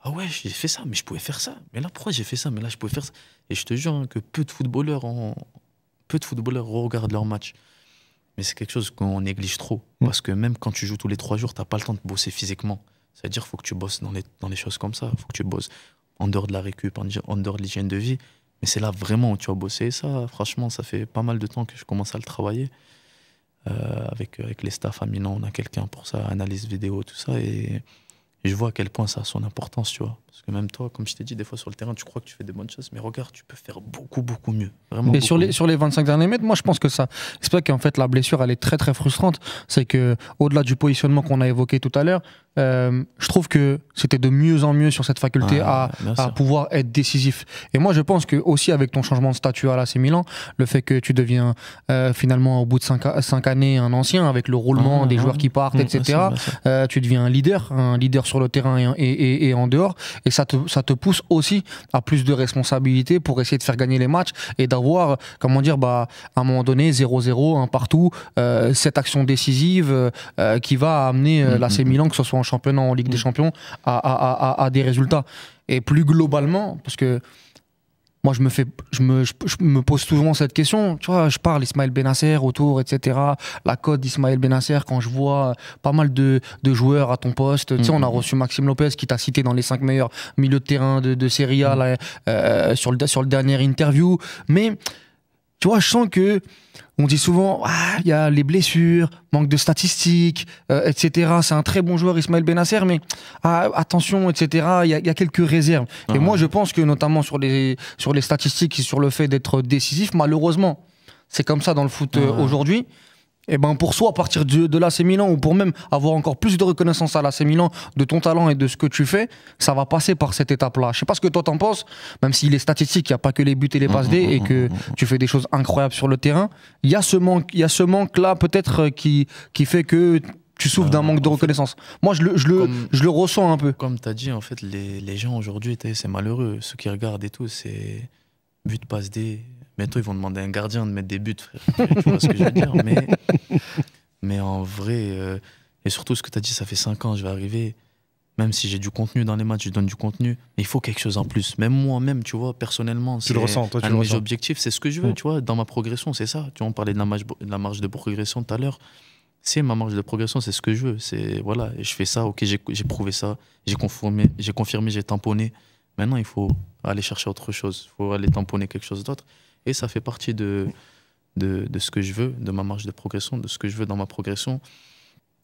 Ah ouais, j'ai fait ça, mais je pouvais faire ça. Mais là, pourquoi j'ai fait ça Mais là, je pouvais faire ça. Et je te jure hein, que peu de footballeurs ont, peu de footballeurs regardent leurs matchs. Mais c'est quelque chose qu'on néglige trop. Mm. Parce que même quand tu joues tous les trois jours, tu n'as pas le temps de bosser physiquement. C'est-à-dire qu'il faut que tu bosses dans les, dans les choses comme ça. Il faut que tu bosses en dehors de la récup, en dehors de l'hygiène de vie. Mais c'est là vraiment où tu as bossé. Et ça, franchement, ça fait pas mal de temps que je commence à le travailler. Euh, avec, avec les staffs à Milan, on a quelqu'un pour ça, analyse vidéo, tout ça. Et, et je vois à quel point ça a son importance, tu vois. Parce que même toi, comme je t'ai dit, des fois sur le terrain, tu crois que tu fais des bonnes choses, mais regarde, tu peux faire beaucoup, beaucoup mieux. mais sur les, sur les 25 derniers mètres, moi, je pense que ça C'est pas qu'en fait, la blessure, elle est très, très frustrante. C'est que au-delà du positionnement qu'on a évoqué tout à l'heure, euh, je trouve que c'était de mieux en mieux sur cette faculté ah, à, à, pouvoir être décisif. Et moi, je pense que aussi avec ton changement de statut à l'AC Milan, le fait que tu deviens euh, finalement au bout de 5, années un ancien, avec le roulement ah, des ah, joueurs qui partent, mmh, etc., euh, tu deviens un leader, un leader sur le terrain et, et en dehors et ça te, pousse aussi à plus de responsabilités pour essayer de faire gagner les matchs et d'avoir, comment dire, bah, à un moment donné, 0-0, un partout, euh, cette action décisive euh, euh, qui va amener la l'AC mm-hmm. Milan, que ce soit en championnat, en Ligue des mm. Champions, à des résultats. Et plus globalement, parce que moi je me fais je me, je, me, pose souvent cette question tu vois je parle Ismaël Benasser autour etc la cote d'Ismaël Benasser quand je vois pas mal de, de joueurs à ton poste tu sais on a mhm. reçu Maxime Lopez qui t'a cité dans les 5 meilleurs milieux de terrain de, de Serie A mhm. euh, sur le sur le dernier interview mais tu vois je sens que on dit souvent, ah, il y a les blessures, manque de statistiques, euh, etc. C'est un très bon joueur, Ismaël Benasser, mais ah, attention, etc. Il y, a quelques réserves. Et ah. moi, je pense que notamment sur les, sur les statistiques et sur le fait d'être décisif, malheureusement, c'est comme ça dans le foot euh, aujourd'hui et eh ben pour soi, à partir de, de l'AC Milan, ou pour même avoir encore plus de reconnaissance à l'AC Milan de ton talent et de ce que tu fais, ça va passer par cette étape-là. Je sais pas ce que toi t'en penses, même si les statistiques, il n'y a pas que les buts et les passes D, et que tu fais des choses incroyables sur le terrain, il y a ce manque-là manque là peut être euh, qui, qui fait que tu souffres d'un euh, manque de reconnaissance. Moi, je le, je, le, ressens un peu. Comme tu as dit, en fait, les, gens aujourd'hui, c'est malheureux. Ceux qui regardent et tout, c'est but passe D, Bientôt, ils vont demander à un gardien de mettre des buts, frère. tu vois ce que je veux dire. Mais, en vrai, euh, et surtout ce que tu as dit, ça fait 5 ans, je vais arriver. Même si j'ai du contenu dans les matchs, je donne du contenu, mais il faut quelque chose en plus. Même moi-même, tu vois, personnellement, c'est un toi, tu de mes objectifs, c'est ce que je veux, mm. tu vois, dans ma progression, c'est ça. Tu vois, on parlait de la, marge, de progression tout à l'heure. C'est ma marge de progression, c'est ce que je veux. C'est voilà, et je fais ça, ok, j'ai prouvé ça, j'ai confirmé, j'ai confirmé, j'ai tamponné. Maintenant, il faut aller chercher autre chose, il faut aller tamponner quelque chose d'autre ça fait partie de, de, de, ce que je veux, de ma marge de progression, de ce que je veux dans ma progression.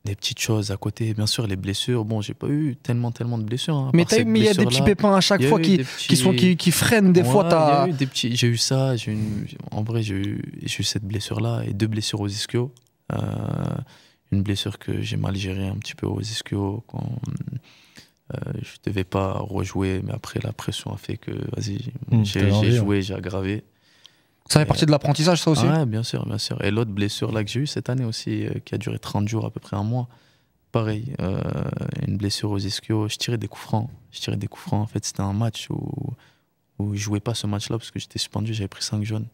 Des petites choses à côté, bien sûr, les blessures. Bon, j'ai pas eu tellement, tellement de blessures. Hein, mais il y a des petits pépins à chaque fois qui, qui, sont, qui, freinent des fois fois. As... Petits... J'ai eu ça, j'ai une... en vrai, j'ai eu, eu, cette blessure-là et deux blessures aux ischio euh, une blessure que j'ai mal gérée un petit peu aux ischio quand euh, je devais pas rejouer, mais après la pression a fait que, vas-y, hmm, j'ai hein. joué, j'ai aggravé. Ça fait partie de l'apprentissage, ça aussi Oui, bien sûr, bien sûr. Et l'autre blessure là que j'ai eue cette année aussi, euh, qui a duré 30 jours, à peu près un mois, pareil, euh, une blessure aux ischios. Je tirais des coups francs. Je tirais des coups francs. En fait, c'était un match où, où je jouais pas ce match-là parce que j'étais suspendu, j'avais pris 5 jaunes.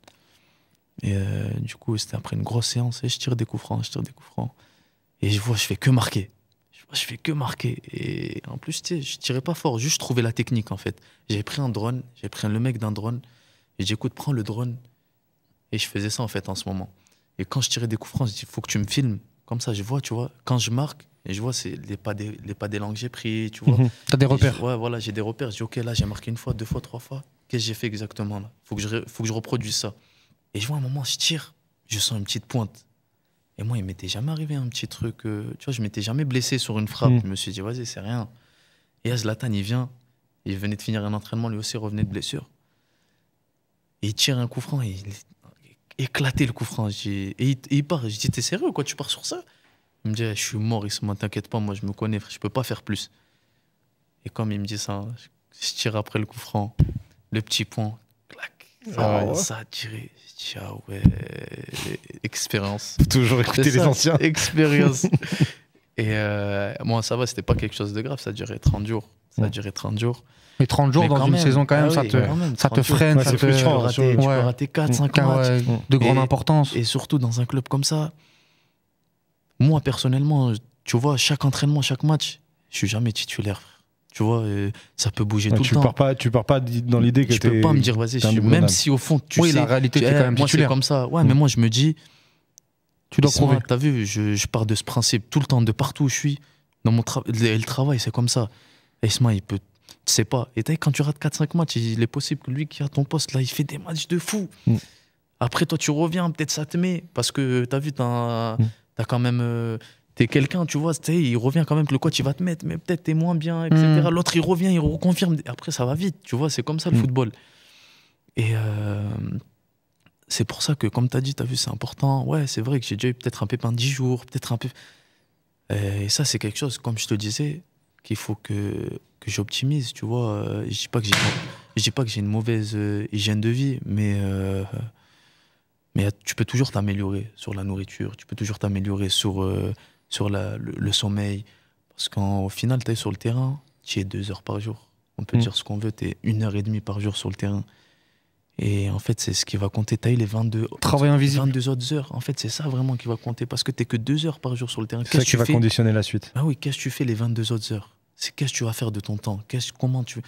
Et euh, du coup, c'était après une grosse séance. Et je tire des coups francs, je tire des coups francs. Et je vois, je fais que marquer. Je, vois, je fais que marquer. Et en plus, tu sais, je tirais pas fort, juste je trouvais la technique en fait. J'avais pris un drone, j'ai pris le mec d'un drone. Et j'écoute, prends le drone et je faisais ça en fait en ce moment. Et quand je tirais des coups francs, je dis, il faut que tu me filmes. Comme ça, je vois, tu vois. Quand je marque, et je vois, c'est les pas des, les pas des langues que j'ai pris, tu vois. Mhm. T'as des repères. ouais, voilà, j'ai des repères. Je dis, ok, là, j'ai marqué une fois, deux fois, trois fois. Qu'est-ce que j'ai fait exactement là Faut que je, faut que je reproduise ça. Et je vois un moment, je tire, je sens une petite pointe. Et moi, il m'était jamais arrivé un petit truc. Euh, tu vois, je m'étais jamais blessé sur une frappe. Mhm. Je me suis dit, vas-y, c'est rien. Et Azlatan il vient. Il venait de finir un entraînement, lui aussi revenait de blessure. il tire un coup franc. Et il, éclaté le coup franc. Et il, part. Je dis, t'es sérieux, quoi, tu pars sur ça Il me dit, ah, je suis mort, il se t'inquiète pas, moi je me connais, je peux pas faire plus. Et comme il me dit ça, je tire après le coup franc, le petit point, clac, ah ça, a tiré. ah ouais, expérience. Toujours écouter les anciens. Expérience. Et euh, moi, ça va, c'était pas quelque chose de grave, ça durait 30 jours. Ça a duré 30 jours. Mais 30 jours dans une saison, ah quand même, ça, te, ça te freine. ça te... Tu peux rater, ouais. rater 4-5 matchs. de grande importance. Et surtout dans un club comme ça, moi, personnellement, tu vois, chaque entraînement, chaque match, je suis jamais titulaire. Tu vois, euh, ça peut bouger tout tu le pars temps. Pas, tu pars pas dans l'idée que tu peux pas me dire, vas-y, même si au fond, tu sais, la réalité, tu es quand même comme ça. Ouais, mais mm. moi, je me dis, tu dois tu as vu, je, je, pars de ce principe tout le temps, de partout où je suis. Dans mon travail. le, travail, c'est comme ça. Esma, il peut. Tu sais pas. Et quand tu rates 4-5 matchs, il est possible que lui qui a ton poste, là, il fait des matchs de fou. Mm. Après, toi, tu reviens, peut-être ça te met. Parce que t'as vu, t'as mm. as quand même. Euh, t'es quelqu'un, tu vois, il revient quand même que le coach il va te mettre, mais peut-être t'es moins bien, etc. Mm. L'autre il revient, il reconfirme. Après ça va vite, tu vois, c'est comme ça le football. Et euh, c'est pour ça que, comme tu as dit, tu as vu, c'est important. Ouais, c'est vrai que j'ai déjà eu peut-être un pépin 10 jours, peut-être un peu. Et ça, c'est quelque chose, comme je te disais, qu'il faut que, que j'optimise, tu vois. Euh, je dis pas que j'ai, dis pas que j'ai une mauvaise euh, hygiène de vie, mais, euh, mais tu peux toujours t'améliorer sur la nourriture, tu peux toujours t'améliorer sur, sur la, le, sommeil. Parce qu'au final, tu es sur le terrain, tu es deux heures par jour. On peut mm. dire ce qu'on veut, tu es une heure et demie par jour sur le terrain. Et en fait, c'est ce qui va compter. Tu as eu les 22, Travail 22 autres heures. En fait, c'est ça vraiment qui va compter parce que tu que deux heures par jour sur le terrain. C'est ça qui va conditionner la suite. Ah oui, qu'est-ce que tu fais les 22 autres heures C'est qu'est-ce que tu vas faire de ton temps qu'est-ce, Comment tu.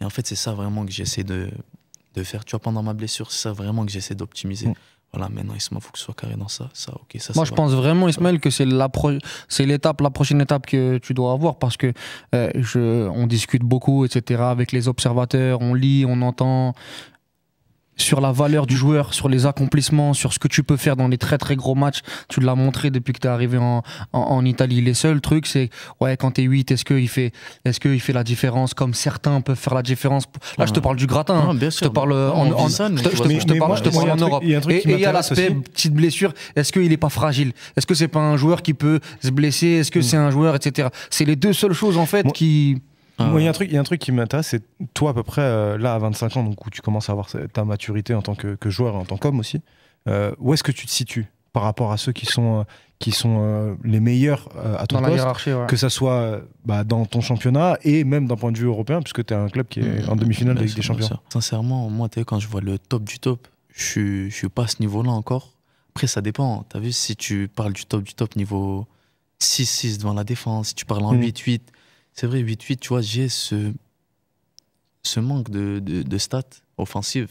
Et en fait, c'est ça vraiment que j'essaie de, de faire. Tu vois, pendant ma blessure, c'est ça vraiment que j'essaie d'optimiser. Mm. voilà, maintenant il faut que ce soit carré dans ça, ça, ok, ça. Moi, je pense vraiment, Ismaël, que c'est c'est l'étape, la prochaine étape que tu dois avoir, parce que euh, je, on discute beaucoup, etc., avec les observateurs, on lit, on entend, sur la valeur du joueur, sur les accomplissements, sur ce que tu peux faire dans les très très gros matchs. Tu l'as montré depuis que tu es arrivé en, en, Italie. Les seuls trucs, c'est ouais, quand tu es 8, est-ce qu'il fait, est il fait la différence comme certains peuvent faire la différence Là, je te ah. parle du gratin. Hein. Je te parle en, en Europe. et il y a l'aspect petite blessure. Est-ce qu'il n'est pas fragile Est-ce que c'est pas un joueur qui peut se blesser Est-ce que mm. c'est un joueur, etc. C'est les deux seules choses en fait qui ah il, y a un truc, y un truc qui m'intéresse, c'est toi à peu près euh, là à 25 ans, donc où tu commences à avoir ta maturité en tant que, joueur et en tant qu'homme aussi. Euh, où est-ce que tu te situes par rapport à ceux qui sont, euh, qui sont les meilleurs à ton poste, que ça soit bah, dans ton championnat et même d'un point de vue européen, puisque tu es un club qui est mmh, en demi-finale avec des Champions. Sincèrement, moi, quand je vois le top du top, je suis pas à ce niveau-là encore. Après, ça dépend. Tu as vu, si tu parles du top du top niveau 6-6 devant la défense, si tu parles en 8-8, mmh c'est vrai, 8-8, tu vois, j'ai ce, ce manque de, de, stats offensives.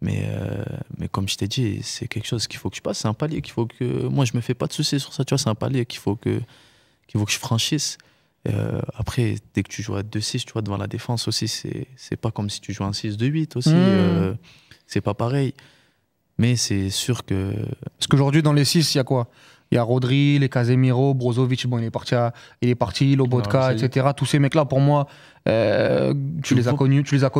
Mais, euh, mais comme je t'ai dit, c'est quelque chose qu'il faut que je passe. C'est un palier qu'il faut que. Moi, je me fais pas de soucis sur ça. Tu vois, c'est un palier qu'il faut que, qu'il faut que je franchisse. Euh, après, dès que tu joues à 2-6, tu vois, devant la défense aussi, c'est pas comme si tu joues à 6-2-8 aussi. Ce mmh. Euh, c'est pas pareil. Mais c'est sûr que. Parce qu'aujourd'hui, dans les 6, il y a quoi il y a Rodri, les Casemiro, Brozovic, bon, il est parti, il est parti, Lobotka, etc. Tous ces mecs-là, pour moi, euh, tu, les as connus, tu les as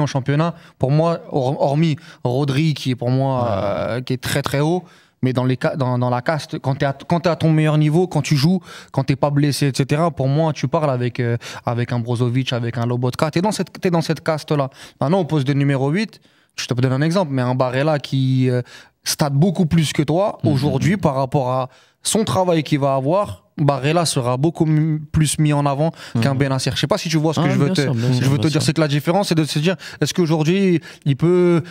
en championnat, Pour moi, hormis Rodri, qui est pour moi, euh, qui est très très haut, mais dans, les, dans, dans la caste, quand tu es, à ton meilleur niveau, quand tu joues, quand tu pas blessé, etc., pour moi, tu parles avec, euh, avec un Brozovic, avec un Lobotka, tu es dans cette, cette caste-là. Maintenant, on poste de numéro 8, je te donne un exemple, mais un Barrella qui, stade beaucoup plus que toi mhm. aujourd'hui par rapport à son travail qu'il va avoir. Barrella sera beaucoup plus mis en avant qu'un mhm. Benacer. Je sais pas si tu vois ce que ah, je veux te, je veux te dire. C'est que la différence, c'est de se dire, est-ce qu'aujourd'hui, il peut,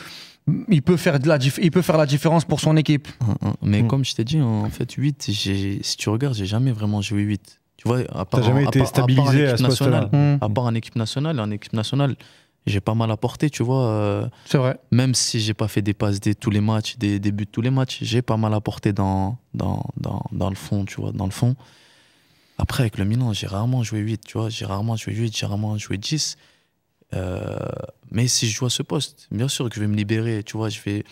il peut faire la il peut faire la différence pour son équipe. Hein, hein. Mais mm. comme je t'ai dit en fait 8 si tu regardes, j'ai jamais vraiment joué 8. Tu vois, à part, jamais été stabilisé à, nationale, mm. à part en équipe nationale, en équipe nationale, j'ai pas mal apporté, tu vois. Euh, c'est vrai. Même si j'ai pas fait des passes des, tous les matchs, des, des buts tous les matchs, j'ai pas mal apporté dans, dans, dans, dans, le fond, tu vois, dans le fond. Après, avec le Milan, j'ai rarement joué 8, tu vois, j'ai rarement joué 8, j'ai rarement joué 10. Euh, mais si je joue à ce poste, bien sûr que je vais me libérer, tu vois, je vais,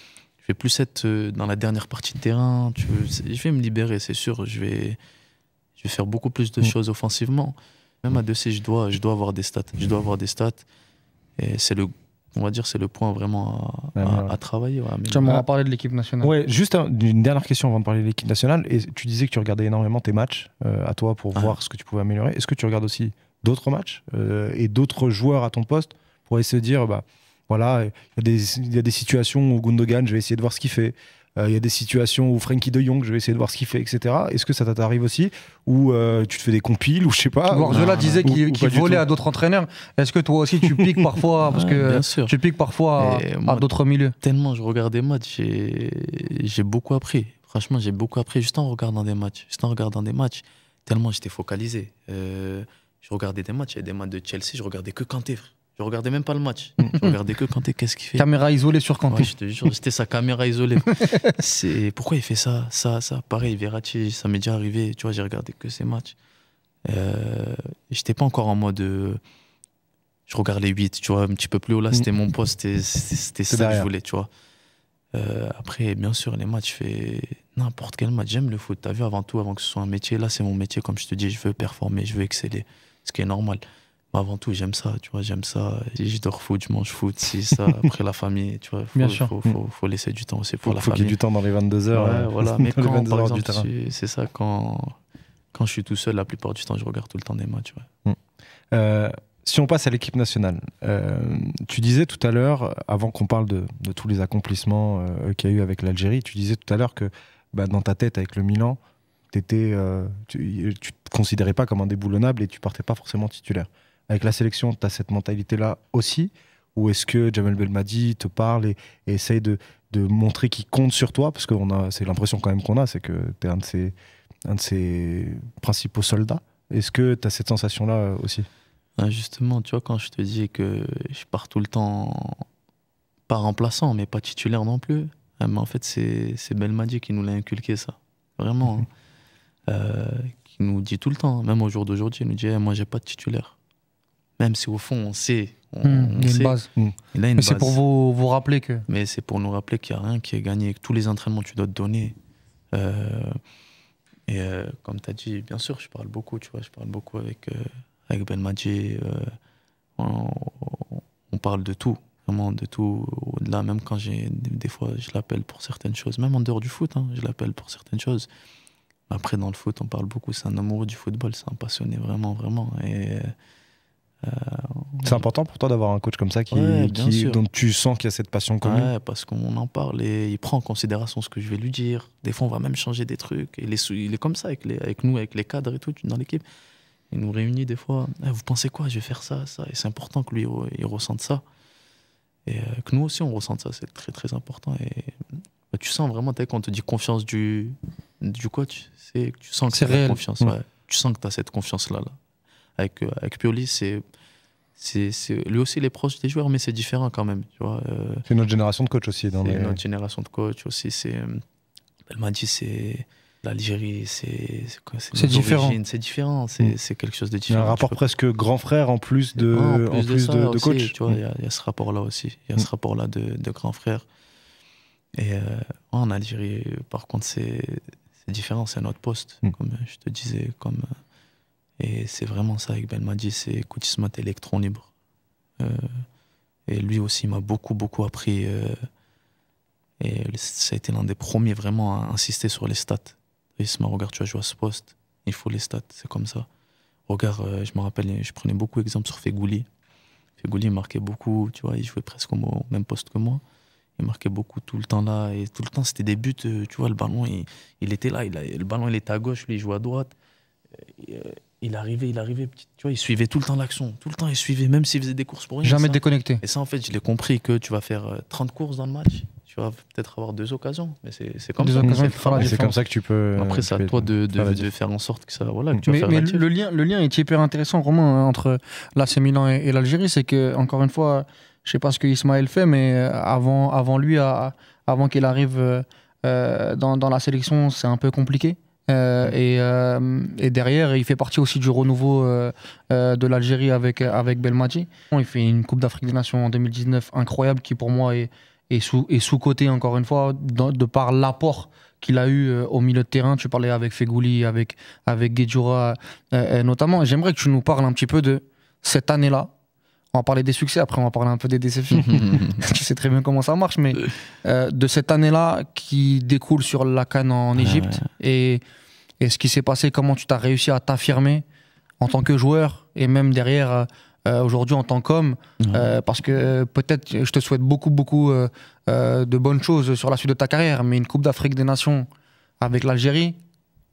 je vais plus être euh, dans la dernière partie de terrain, tu je vais me libérer, c'est sûr, je vais, je vais faire beaucoup plus de mm. choses offensivement. Même à 2C, je dois, je dois avoir des stats, je dois avoir des stats. Et c'est le on va dire c'est le point vraiment à, travailler. on va parler de l'équipe nationale. Ouais, juste une dernière question avant de parler de l'équipe nationale. Et tu disais que tu regardais énormément tes matchs euh, à toi pour ah. voir ce que tu pouvais améliorer. Est-ce que tu regardes aussi d'autres matchs euh, et d'autres joueurs à ton poste pour essayer de dire bah voilà, il y, y, a des situations où Gundogan, je vais essayer de voir ce qu'il fait. Euh, il y a des situations où Frankie de Jong, je vais essayer de voir ce qu'il fait, etc. Est-ce que ça t'arrive aussi Ou euh, tu te fais des compiles, ou je sais pas Guardiola disait qu'il volait à d'autres entraîneurs. Est-ce que toi aussi tu piques parfois Parce que tu piques parfois à, d'autres milieux. Tellement, je regarde des matchs j'ai beaucoup appris. Franchement, j'ai beaucoup appris juste en regardant des matchs. Juste en regardant des matchs. Tellement j'étais focalisé. Euh, je regardais des matchs, il y avait des matchs de Chelsea, je regardais que Kanté, frère. Je regardais même pas le match. Mm, je mm. regardais que Kanté, qu'est-ce qu'il fait Caméra isolée sur Kanté. Ouais, je te jure, c'était sa caméra isolée. c'est pourquoi il fait ça, ça, ça. Pareil, Verratti, ça m'est déjà arrivé. Tu vois, j'ai regardé que ses matchs. Euh, j'étais pas encore en mode. Euh, je regardais 8, tu vois, un petit peu plus haut là, c'était mm. mon poste, c'était ça que je voulais, tu vois. Euh, après, bien sûr, les matchs, je fais n'importe quel match. J'aime le foot, tu as vu, avant tout, avant que ce soit un métier, là, c'est mon métier, comme je te dis, je veux performer, je veux exceller, ce qui est normal avant tout, j'aime ça, tu vois, j'aime ça. Je dors foot, je mange foot, si ça. Après la famille, tu vois, faut, mm. Faut, laisser du temps aussi pour la famille. famille. Faut qu'il y ait du temps dans les 22 heures. Ouais, euh, voilà. Mais quand, par exemple, c'est ça, quand, quand je suis tout seul, la plupart du temps, je regarde tout le temps des matchs. tu vois. Mm. Euh, si on passe à l'équipe nationale, euh, tu disais tout à l'heure, avant qu'on parle de, tous les accomplissements qu'il y a eu avec l'Algérie, tu disais tout à l'heure que bah, dans ta tête, avec le Milan, étais, tu ne te considérais pas comme un déboulonnable et tu partais pas forcément titulaire. Avec la sélection, tu as cette mentalité-là aussi Ou est-ce que Jamel Belmadi te parle et, essaye de, de montrer qu'il compte sur toi Parce que c'est l'impression quand même qu'on a, c'est que tu es un de, ses, un de ses principaux soldats. Est-ce que tu as cette sensation-là aussi Justement, tu vois, quand je te dis que je pars tout le temps, pas remplaçant, mais pas titulaire non plus, euh, mais en fait, c'est Belmadi qui nous l'a inculqué, ça. Vraiment. Hein. Mhm. Euh, qui nous dit tout le temps, hein, même au jour d'aujourd'hui, il nous dit eh, Moi, j'ai pas de titulaire même si au fond on sait. On, hmm, il une base. Hmm. mais c'est pour vous, vous rappeler que. Mais c'est pour nous rappeler qu'il n'y a rien qui est gagné, que tous les entraînements tu dois te donner. Euh, et euh, comme tu as dit, bien sûr, je parle beaucoup, tu vois, je parle beaucoup avec, euh, Ben avec On, on, parle de tout, vraiment de tout. Au-delà, même quand j'ai. Des fois, je l'appelle pour certaines choses, même en dehors du foot, hein, je l'appelle pour certaines choses. Après, dans le foot, on parle beaucoup. C'est un amoureux du football, c'est un passionné, vraiment, vraiment. Et. Euh, c'est important pour toi d'avoir un coach comme ça qui, dont tu sens qu'il y a cette passion commune. Ouais, parce qu'on en parle et il prend en considération ce que je vais lui dire. Des fois, on va même changer des trucs. Il est, il est comme ça avec, les, avec nous, avec les cadres et tout dans l'équipe. Il nous réunit des fois. Eh, vous pensez quoi Je vais faire ça, ça. Et c'est important que lui, il ressente ça. Et euh, que nous aussi, on ressente ça. C'est très, très important. Et bah, tu sens vraiment, quand on te dit confiance du, du coach, tu sens que tu as mm. Tu sens que tu as cette confiance-là. là avec, euh, avec Pioli, c'est. C'est, lui aussi, il est proche des joueurs, mais c'est différent quand même. Tu vois, euh. c'est notre génération de coach aussi. Dans les... notre génération de coach aussi. C'est, euh, elle m'a dit, c'est, l'Algérie, c'est c'est différent. C'est différent, mm. c'est quelque chose de différent. Il un rapport presque grand frère en plus de, en plus, de, coach. il y, a ce rapport-là aussi. Il y a mm. ce rapport-là de, de, grand frère. Et en Algérie, par contre, c'est différent, c'est un autre poste, mm. comme je te disais, comme et c'est vraiment ça avec Ben Madi c'est Koutismat électron libre. Euh, et lui aussi m'a beaucoup, beaucoup appris. Euh, et ça a été l'un des premiers vraiment à insister sur les stats. Il se regarde, tu as joué à ce poste, il faut les stats, c'est comme ça. Regarde, euh, je me rappelle, je prenais beaucoup d'exemples sur Fegouli. Fegouli marquait beaucoup, tu vois, il jouait presque au même poste que moi. Il marquait beaucoup tout le temps là, et tout le temps c'était des buts, tu vois, le ballon, il, était là, il, le ballon il était à gauche, lui il jouait à droite. Et, il arrivait, il arrivait, tu vois, il suivait tout le temps l'action, tout le temps il suivait, même s'il faisait des courses pour rien. Jamais déconnecté. Et ça, en fait, je l'ai compris que tu vas faire 30 euh, courses dans le match, tu vas peut-être avoir deux occasions, mais c'est comme, comme ça. que tu peux. Après, c'est à toi de, de, faire en sorte que ça. Voilà, mais, le, lien, le lien est hyper intéressant, Romain, entre l'AC Milan et, l'Algérie, c'est que, encore une fois, je sais pas ce que Ismaël fait, mais euh, avant, avant lui, avant qu'il arrive euh, dans, dans la sélection, c'est un peu compliqué. Euh, euh, et, derrière, il fait partie aussi du renouveau euh, de l'Algérie avec, avec Belmadi. Il fait une Coupe d'Afrique des Nations en 2019 incroyable qui, pour moi, est, est sous cotée encore une fois, de, par l'apport qu'il a eu au milieu de terrain. Tu parlais avec Fegouli, avec, avec Guedjura notamment. J'aimerais que tu nous parles un petit peu de cette année-là, on va parler des succès, après on va parler un peu des déceptions. tu sais très bien comment ça marche, mais euh, de cette année-là qui découle sur la Cannes en Égypte Et, ce qui s'est passé, comment tu t'as réussi à t'affirmer en tant que joueur et même derrière euh, euh, aujourd'hui en tant qu'homme, parce que peut-être je te souhaite beaucoup, beaucoup de bonnes choses sur la suite de ta carrière, mais une Coupe d'Afrique des Nations avec l'Algérie,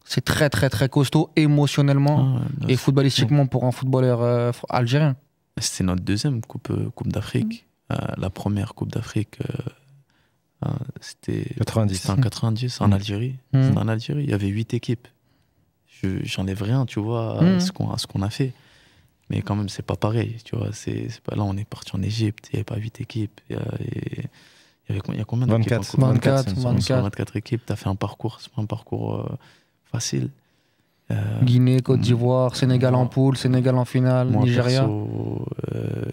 c'est très, très, très costaud émotionnellement ah bah et footballistiquement pour un footballeur algérien. C'était notre deuxième Coupe, euh, coupe d'Afrique. Mm. Euh, la première Coupe d'Afrique, euh, c'était en 90, en mm. Algérie. Mm. En Algérie, il y avait huit équipes. j'en n'enlève rien, tu vois, à ce qu'on a fait. Mais quand même, ce n'est pas pareil, tu vois. C'est pas là, on est parti en Égypte, il n'y avait pas huit équipes. Il y, a combien d'équipes 24, 24, équipes. Tu as fait un parcours, un parcours facile. Euh, Guinée, Côte mm. d'Ivoire, Sénégal en poule, Sénégal en finale, Nigeria. Euh,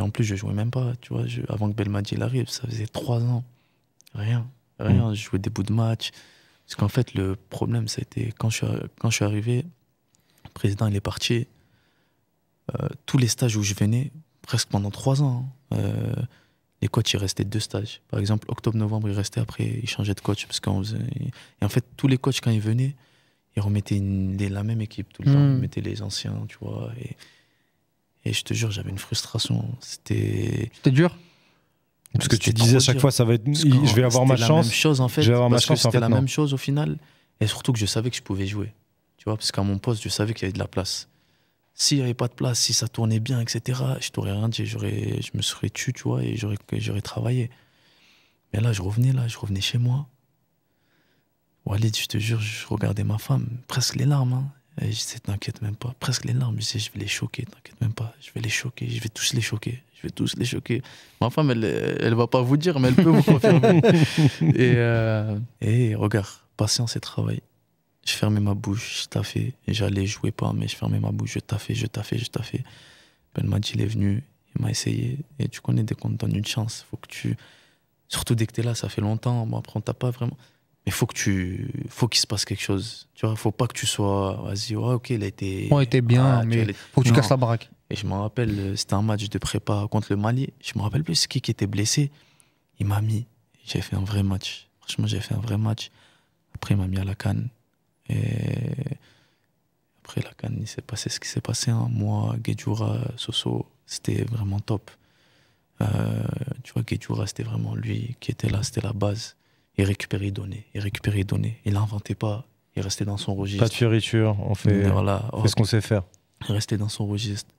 en plus, je jouais même pas. Tu vois, avant que Belmadi arrive, ça faisait trois ans. Rien, rien. Mm. Je jouais des bouts de match. Parce qu'en fait, le problème, c'était quand je, quand je suis arrivé, le président il est parti. Euh, tous les stages où je venais, presque pendant trois ans, hein, les coachs, il restait deux stages. Par exemple, octobre-novembre, ils restaient après, ils changeait de coach. Parce Et en fait, tous les coachs, quand ils venaient, ils remettaient les, la même équipe tout le temps. Ils hmm. mettaient les anciens, tu vois. Et, et je te jure, j'avais une frustration. C'était. C'était dur. Parce que tu disais à chaque fois, ça va être, je vais avoir ma chance. La même chose en fait. avoir ma chance. C'était la même chose au final. Et surtout que je savais que je pouvais jouer. Tu vois, parce qu'à mon poste, je savais qu'il y avait de la place. S'il n'y avait pas de place, si ça tournait bien, etc., je t'aurais rien dit. J'aurais, je me serais tué, tu vois, et j'aurais, j'aurais travaillé. Mais là, je revenais, là, je revenais chez moi. Walid, je te jure, je regardais ma femme, presque les larmes. Hein. Et je disais, t'inquiète même pas, presque les larmes. Je disais, je vais les choquer, t'inquiète même pas, je vais les choquer, je vais tous les choquer, je vais tous les choquer. Ma femme, elle, elle va pas vous dire, mais elle peut vous confirmer. et, euh, et regarde, patience et travail. Je fermais ma bouche, je taffais, j'allais, jouer pas, mais je fermais ma bouche, je taffais, je taffais, je taffais. Ben Madji, il est venu, il m'a essayé. Et tu connais, dès qu'on te donne une chance, faut que tu. Surtout dès que t'es là, ça fait longtemps, bon, après, on t'a pas vraiment. Il faut que tu faut qu'il se passe quelque chose tu vois faut pas que tu sois vas-y ouais, ok il a été était bien ah, mais faut que tu casses la baraque et je me rappelle euh, c'était un match de prépa contre le Mali je me rappelle plus qui qui était blessé il m'a mis j'ai fait un vrai match franchement j'ai fait un vrai match après il m'a mis à la canne et après la canne il s'est passé ce qui s'est passé hein. moi Guedjura Soso c'était vraiment top euh, tu vois Guedjura c'était vraiment lui qui était là c'était la base il récupérait les données, et récupérer données. Il n'inventait pas, il restait dans son registre. Pas de fioriture, on fait, voilà, fait ce qu'on sait faire. Il restait dans son registre.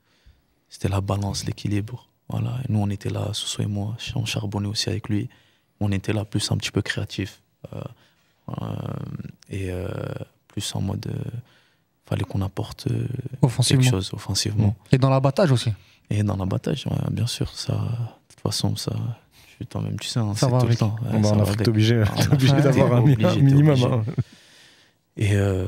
C'était la balance, l'équilibre. Voilà. nous, on était là, Soso et moi, on charbonnait aussi avec lui. On était là plus un petit peu créatif. Euh, euh, et euh, plus en mode. fallait qu'on apporte quelque chose offensivement. Et dans l'abattage aussi. Et dans l'abattage, bien sûr. Ça, de toute façon, ça, Putain, même tu sais, hein, ça le temps. en bah, Afrique, obligé, d'avoir un, minimum. Hein. Et euh,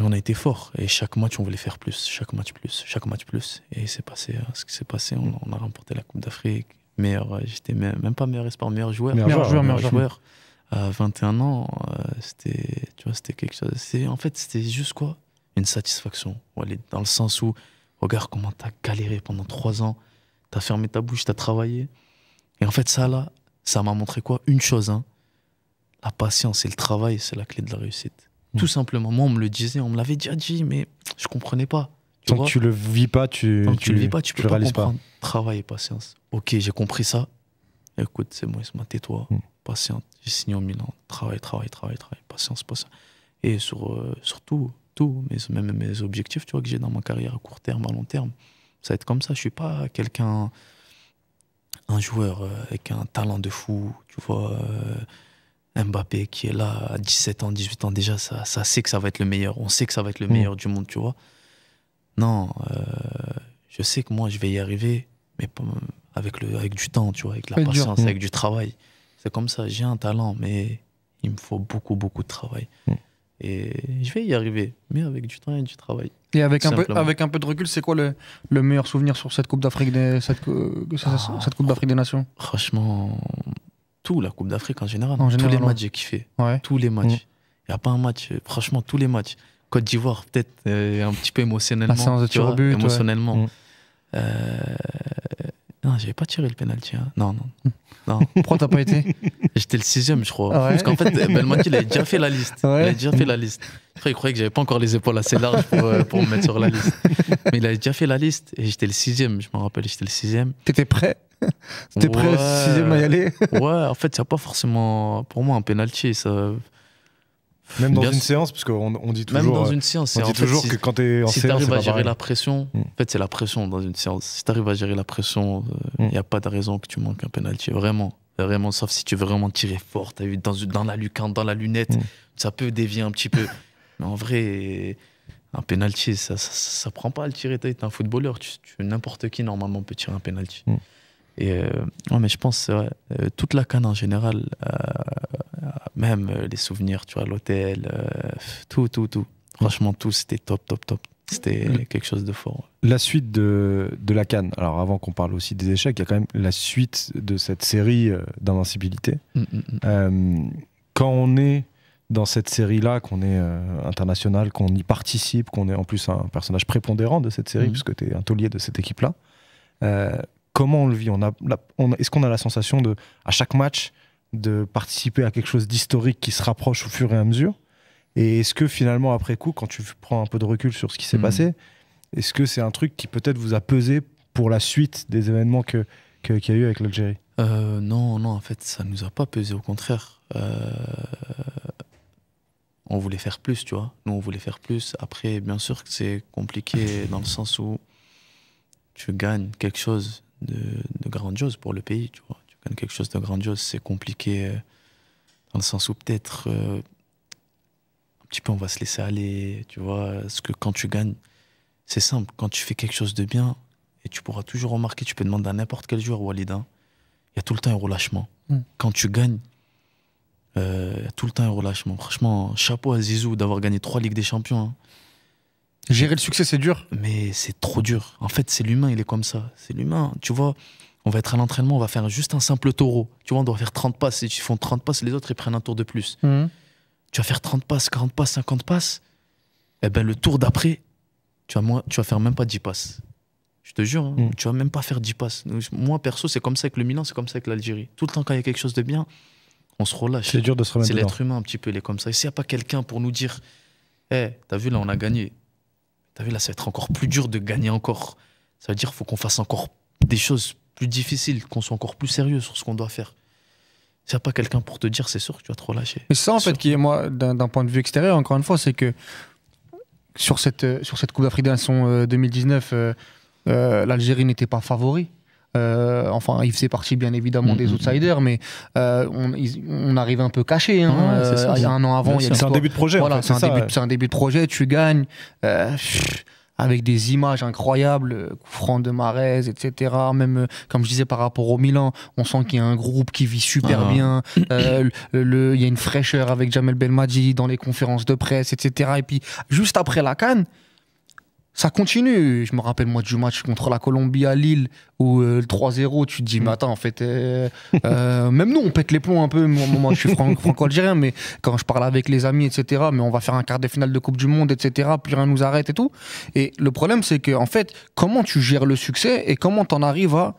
on a été fort. Et chaque match, on voulait faire plus, chaque match plus, chaque match plus. Et c'est passé hein, ce qui s'est passé. On, a remporté la Coupe d'Afrique. Meilleur, euh, j'étais même, pas meilleur espoir, meilleur joueur. Meilleur, joueur, meilleur joueur. À 21 ans, euh, c'était, tu vois, c'était quelque chose. C'est, en fait, c'était juste quoi Une satisfaction. Dans le sens où, regarde comment t'as galéré pendant 3 ans. T'as fermé ta bouche, t'as travaillé. Et en fait, ça là, ça m'a montré quoi Une chose, hein, la patience et le travail, c'est la clé de la réussite. Mm. Tout simplement, moi, on me le disait, on me l'avait déjà dit, mais je comprenais pas. Tu tu le vis pas, tu, tu, le vis pas, tu, ne peux pas comprendre. Travail et patience. Ok, j'ai compris ça. Écoute, c'est moi, c'est tais-toi, mmh. patiente. J'ai signé au Milan. Travail, travail, travail, travail, patience, ça Et sur, euh, tout, mes, même mes objectifs, tu vois, que j'ai dans ma carrière à court terme, à long terme, ça va être comme ça. Je suis pas quelqu'un un joueur euh, avec un talent de fou, tu vois, euh, Mbappé qui est là à 17 ans, 18 ans déjà, ça, ça sait que ça va être le meilleur. On sait que ça va être le mm. meilleur du monde, tu vois. Non, euh, je sais que moi, je vais y arriver, mais avec, le, avec du temps, tu vois, avec la patience, mm. avec du travail. C'est comme ça, j'ai un talent, mais il me faut beaucoup, beaucoup de travail. Mm. Et je vais y arriver, mais avec du temps et du travail. Et avec, un peu, avec un peu de recul, c'est quoi le, meilleur souvenir sur cette Coupe d'Afrique des, euh, ah. cette, Coupe d'Afrique des Nations Franchement, tout, la Coupe d'Afrique en, général. tous les matchs, j'ai kiffé. Tous les matchs. Il n'y a pas un match, euh, franchement, tous les matchs. Côte d'Ivoire, peut-être euh, un petit peu émotionnellement. de tu émotionnellement. Mm putain, j'avais pas tiré le penalty. Hein. Non, non. Hmm. non. Pourquoi t'as pas été J'étais le sixième, je crois. Ah Parce qu'en fait, Belmati, il avait déjà fait la liste. il avait déjà fait la liste. Après, il croyait que j'avais pas encore les épaules assez larges pour, euh, pour me mettre sur la liste. Mais il avait déjà fait la liste et j'étais le sixième, je me rappelle, j'étais le sixième. T'étais prêt T'étais ouais, prêt sixième à y aller Ouais, en fait, c'est pas forcément pour moi un penalty. Ça... Même dans une séance, parce qu'on on dit toujours. Même dans euh, une séance, on dit toujours que si, quand t'es en si à gérer la pression, hmm. en fait, c'est la pression dans une séance. Si tu arrives à gérer la pression, il euh, hmm. y n'y a pas de raison que tu manques un penalty. Vraiment. Vraiment, sauf si tu veux vraiment tirer fort. as vu, dans, dans la lucarne, dans la lunette, hmm. ça peut dévier un petit peu. Mais en vrai, un penalty, ça, ça, prend pas à le tirer. es un footballeur. N'importe qui, normalement, peut tirer un penalty. Et euh, mais je pense, que euh, toute la canne en général, euh, même les souvenirs, tu vois, l'hôtel, tout, tout, tout. Franchement, tout, c'était top, top, top. C'était quelque chose de fort. La suite de, la canne, alors avant qu'on parle aussi des échecs, il y a quand même la suite de cette série d'invincibilité. Mm, mm, mm. quand on est dans cette série-là, qu'on est international, qu'on y participe, qu'on est en plus un personnage prépondérant de cette série, puisque tu es un taulier de cette équipe-là, comment on le vit Est-ce qu'on a la sensation de, à chaque match de participer à quelque chose d'historique qui se rapproche au fur et à mesure Et est-ce que finalement, après coup, quand tu prends un peu de recul sur ce qui s'est mm. passé, est-ce que c'est un truc qui peut-être vous a pesé pour la suite des événements qu'il que, y a eu avec l'Algérie euh, Non, non, en fait, ça ne nous a pas pesé, au contraire. Euh, on voulait faire plus, tu vois. Nous, on voulait faire plus. Après, bien sûr que c'est compliqué dans le sens où tu gagnes quelque chose de, grandiose pour le pays, tu vois. Tu gagnes quelque chose de grandiose, c'est compliqué euh, dans le sens où peut-être euh, un petit peu on va se laisser aller, tu vois. Parce que quand tu gagnes, c'est simple, quand tu fais quelque chose de bien, et tu pourras toujours remarquer, tu peux demander à n'importe quel joueur, Walid, hein, il y a tout le temps un relâchement. Mm. Quand tu gagnes, euh, il y a tout le temps un relâchement. Franchement, chapeau à Zizou d'avoir gagné trois Ligues des Champions. Hein. Gérer le succès, c'est dur. Mais c'est trop dur. En fait, c'est l'humain, il est comme ça. C'est l'humain. Tu vois, on va être à l'entraînement, on va faire juste un simple taureau. Tu vois, on doit faire 30 passes. Et ils font 30 passes, les autres, ils prennent un tour de plus. Mhm. Tu vas faire 30 passes, 40 passes, 50 passes. Eh ben, le tour d'après, tu vas, tu vas faire même pas 10 passes. Je te jure, hein. mhm. tu vas même pas faire 10 passes. Moi, perso, c'est comme ça avec le Milan, c'est comme ça avec l'Algérie. Tout le temps, quand il y a quelque chose de bien, on se relâche. C'est dur de se remettre C'est l'être humain, un petit peu, il est comme ça. Et s'il n'y a pas quelqu'un pour nous dire, eh hey, t'as vu, là, on a gagné T'as vu, là, ça va être encore plus dur de gagner encore. Ça veut dire qu'il faut qu'on fasse encore des choses plus difficiles, qu'on soit encore plus sérieux sur ce qu'on doit faire. C'est n'y a pas quelqu'un pour te dire, c'est sûr que tu vas trop relâcher. Mais ça, en fait, qui est, moi, d'un point de vue extérieur, encore une fois, c'est que sur cette, sur cette Coupe d'Afrique euh, de 2019, euh, euh, l'Algérie n'était pas favori. Euh, enfin, il faisait partie bien évidemment mm, des mm, outsiders, mm. mais euh, on, arrive un peu caché. Hein, euh, un an avant, c'est un début de projet. Voilà, c'est un, début de projet. Tu gagnes avec des images incroyables, Franck de Marais, etc. Même, comme je disais, par rapport au Milan, on sent qu'il y a un groupe qui vit super ah. bien. Il y a une fraîcheur avec Jamel Belmadi dans les conférences de presse, etc. Et puis, juste après la canne ça continue. Je me rappelle, moi, du match contre la Colombie à Lille, où euh, le 3-0, tu te dis, mm. mais attends, en fait, euh, euh, même nous, on pète les plombs un peu. Moi, moi je suis franco-algérien, mais quand je parle avec les amis, etc., mais on va faire un quart de finale de Coupe du Monde, etc., plus rien nous arrête et tout. Et le problème, c'est que, en fait, comment tu gères le succès et comment t'en arrives à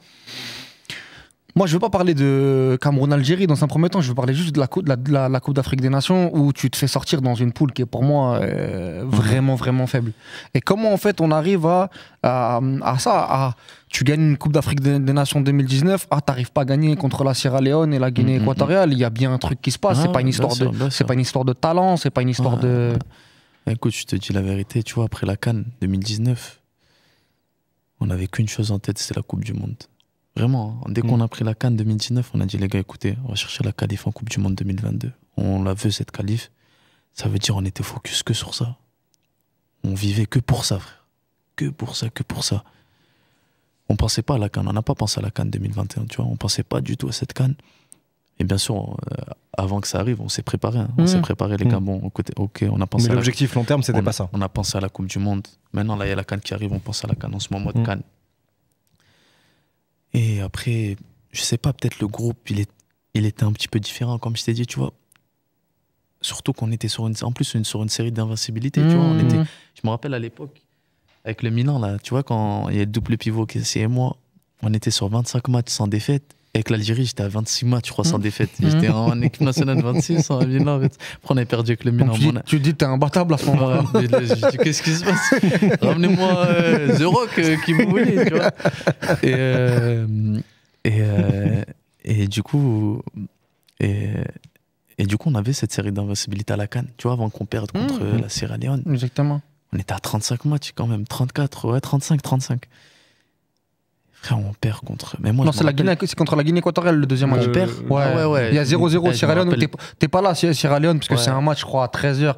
moi, je veux pas parler de Cameroun-Algérie dans un premier temps. Je veux parler juste de la, coupe, de la, la, Coupe d'Afrique des Nations où tu te fais sortir dans une poule qui est pour moi euh, vraiment, vraiment faible. Et comment en fait on arrive à, à, ça à, Tu gagnes une Coupe d'Afrique des, Nations 2019, ah, t'arrives pas à gagner contre la Sierra Leone et la Guinée mm, mm, mm. équatoriale. Il y a bien un truc qui se passe. Ce c'est ah, pas une histoire de, c'est pas une histoire de talent, c'est pas une histoire de. Écoute, je te dis la vérité. Tu vois, après la Cannes 2019, on n'avait qu'une chose en tête, c'est la Coupe du Monde. Vraiment, hein. dès qu'on mm. a pris la Cannes 2019, on a dit les gars, écoutez, on va chercher la qualif en Coupe du Monde 2022. On la veut cette qualif. Ça veut dire on était focus que sur ça. On vivait que pour ça, frère. Que pour ça, que pour ça. On pensait pas à la Cannes. On n'a pas pensé à la Cannes 2021, tu vois. On pensait pas du tout à cette Cannes. Et bien sûr, euh, avant que ça arrive, on s'est préparé. Hein. On mm. s'est préparé, les gars. Mm. côté, ok, on a pensé. Mais l'objectif long terme, c'était pas ça. On a pensé à la Coupe du Monde. Maintenant, là, il y a la Cannes qui arrive. On pense à la Cannes en ce moment de mmh. Cannes. Et après, je sais pas, peut-être le groupe, il, est, il était un petit peu différent, comme je t'ai dit, tu vois. Surtout qu'on était sur une, en plus sur une série d'invincibilité, tu vois. Mmh. je me rappelle à l'époque, avec le Milan, là, tu vois, quand il y a le double pivot, c'est et moi, on était sur 25 matchs sans défaite avec l'Algérie, j'étais à 26 matchs, je crois, sans mmh. défaite. J'étais en mmh. équipe nationale 26, en Milan. Après, on avait perdu avec le Milan. Tu, dis, t'es imbattable à ce moment qu'est-ce qui se passe Ramenez-moi euh, The Rock euh, qui vous voulez, Et, euh, et, et, du coup, et, et, du coup, on avait cette série d'invincibilité à la Cannes, tu vois, avant qu'on perde contre mmh. la Sierra Leone. Exactement. On était à 35 matchs quand même, 34, ouais, 35, 35 on perd contre. Mais moi, non, c'est la Guinée, contre la Guinée équatoriale le deuxième match. On perd ouais. ouais, ouais. Il y a 0-0 Sierra Leone. T'es pas là, Sierra Leone, parce que c'est un match, je crois, à 13h,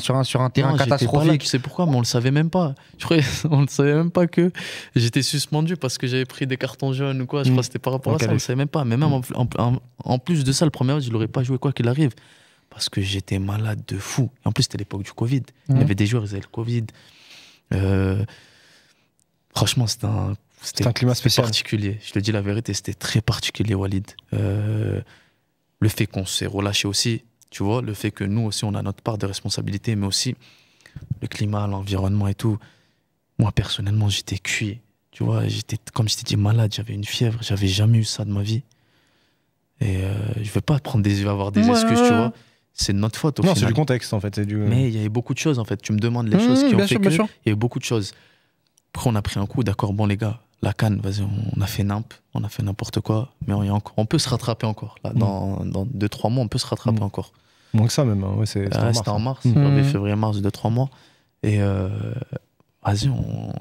sur un, sur un terrain catastrophique. Pas tu sais pourquoi, mais on le savait même pas. Je croyais, on le savait même pas que j'étais suspendu parce que j'avais pris des cartons jaunes ou quoi. Je crois mm. que c'était par rapport à ça, on le savait même pas. Mais même mm. en, plus de ça, le premier match, je l'aurais pas joué quoi qu'il arrive. Parce que j'étais malade de fou. en plus, c'était l'époque du Covid. Il y mm. avait des joueurs, ils avaient le Covid. Euh, franchement, c'était un c'était un climat spécial. particulier. Je te dis la vérité, c'était très particulier, Walid. Euh, le fait qu'on s'est relâché aussi, tu vois, le fait que nous aussi, on a notre part de responsabilité, mais aussi le climat, l'environnement et tout. Moi, personnellement, j'étais cuit. Tu vois, j'étais, comme je t'ai dit, malade, j'avais une fièvre, j'avais jamais eu ça de ma vie. Et euh, je veux pas prendre des, avoir des excuses, tu vois. C'est de notre faute. Au non, c'est du contexte, en fait. Euh. Mais il y avait beaucoup de choses, en fait. Tu me demandes les mmh, choses qui ont fait que. Il y avait beaucoup de choses. Après, on a pris un coup, d'accord, bon, les gars, la canne, vas-y, on a fait nimp, on a fait n'importe quoi, mais on, encore, on peut se rattraper encore. Là, dans 2-3 mm. mois, on peut se rattraper mm. encore. Moins que ça même, hein, c'était en, mars, hein. mm. février, mars, 2-3 mois. Et euh, vas-y, on...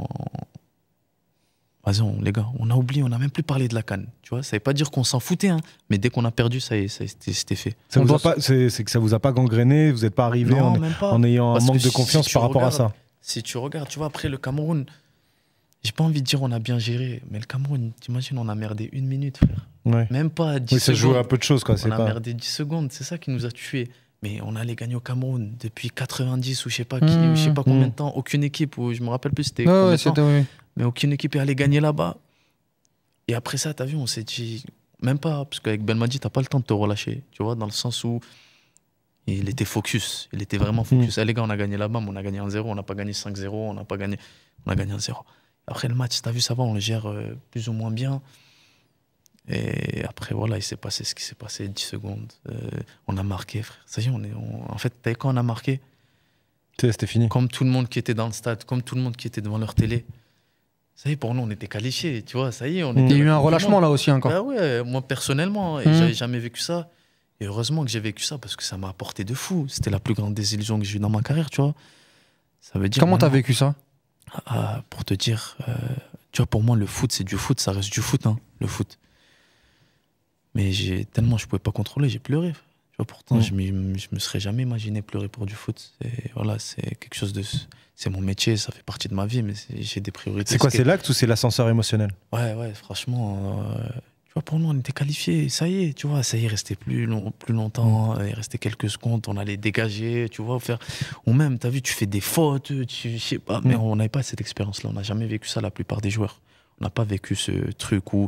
Vas on, les gars, on a oublié, on n'a même plus parlé de la canne. Tu vois, ça veut pas dire qu'on s'en foutait, hein. mais dès qu'on a perdu, ça, c'était fait. Ça vous pas, c'est que ça vous a pas gangréné, vous n'êtes pas arrivé en, ayant un manque de confiance par rapport à ça. Si tu regardes, tu vois, après le Cameroun, j'ai pas envie de dire on a bien géré, mais le Cameroun, t'imagines, on a merdé une minute, frère. Même pas 10 oui, ça secondes. à peu de choses, quoi. On a merdé 10 secondes, c'est ça qui nous a tués. Mais on allait gagner au Cameroun depuis 90 ou je sais pas, qui, je sais mmh. pas combien mmh. de temps, aucune équipe, ou je me rappelle plus, c'était. Mais aucune équipe est allée gagner là-bas. Et après ça, t'as vu, on s'est dit, même pas, parce qu'avec Ben Madi, t'as pas le temps de te relâcher, tu vois, dans le sens où il était focus, il était vraiment focus. allez mmh. eh, les gars, on a gagné là-bas, mais on a gagné en 0 on n'a pas gagné 5-0, on n'a pas gagné, on a gagné 0 après le match, tu as vu, ça va, on le gère euh, plus ou moins bien. Et après, voilà, il s'est passé ce qui s'est passé, 10 secondes. Euh, on a marqué, frère. Ça y est, on est, en fait, quand on a marqué, c'était fini. Comme tout le monde qui était dans le stade, comme tout le monde qui était devant leur télé. Ça y est, pour nous, on était qualifiés, tu vois, ça y est. On Il y a eu un relâchement là aussi encore. Bah ouais, moi personnellement, hein, mmh. j'ai jamais vécu ça. Et heureusement que j'ai vécu ça parce que ça m'a apporté de fou. C'était la plus grande désillusion que j'ai eue dans ma carrière, tu vois. Ça veut dire Comment t'as vécu ça ah, pour te dire, euh, tu vois, pour moi, le foot, c'est du foot, ça reste du foot, hein, le foot. Mais j'ai tellement, je pouvais pas contrôler, j'ai pleuré. Tu vois, pourtant, je, ne me serais jamais imaginé pleurer pour du foot. Et voilà, c'est quelque chose de, c'est mon métier, ça fait partie de ma vie, mais j'ai des priorités. C'est quoi, c'est l'acte ou c'est l'ascenseur émotionnel Ouais, ouais, franchement, euh, tu vois, pour nous, on était qualifiés. Ça y est, tu vois, ça y est, restait plus, long, plus longtemps. Mm. Euh, il restait quelques secondes. On allait dégager, tu vois, faire. Ou même, tu as vu, tu fais des fautes. Tu, sais pas, mais mm. on n'avait pas cette expérience-là. On n'a jamais vécu ça, la plupart des joueurs. On n'a pas vécu ce truc où,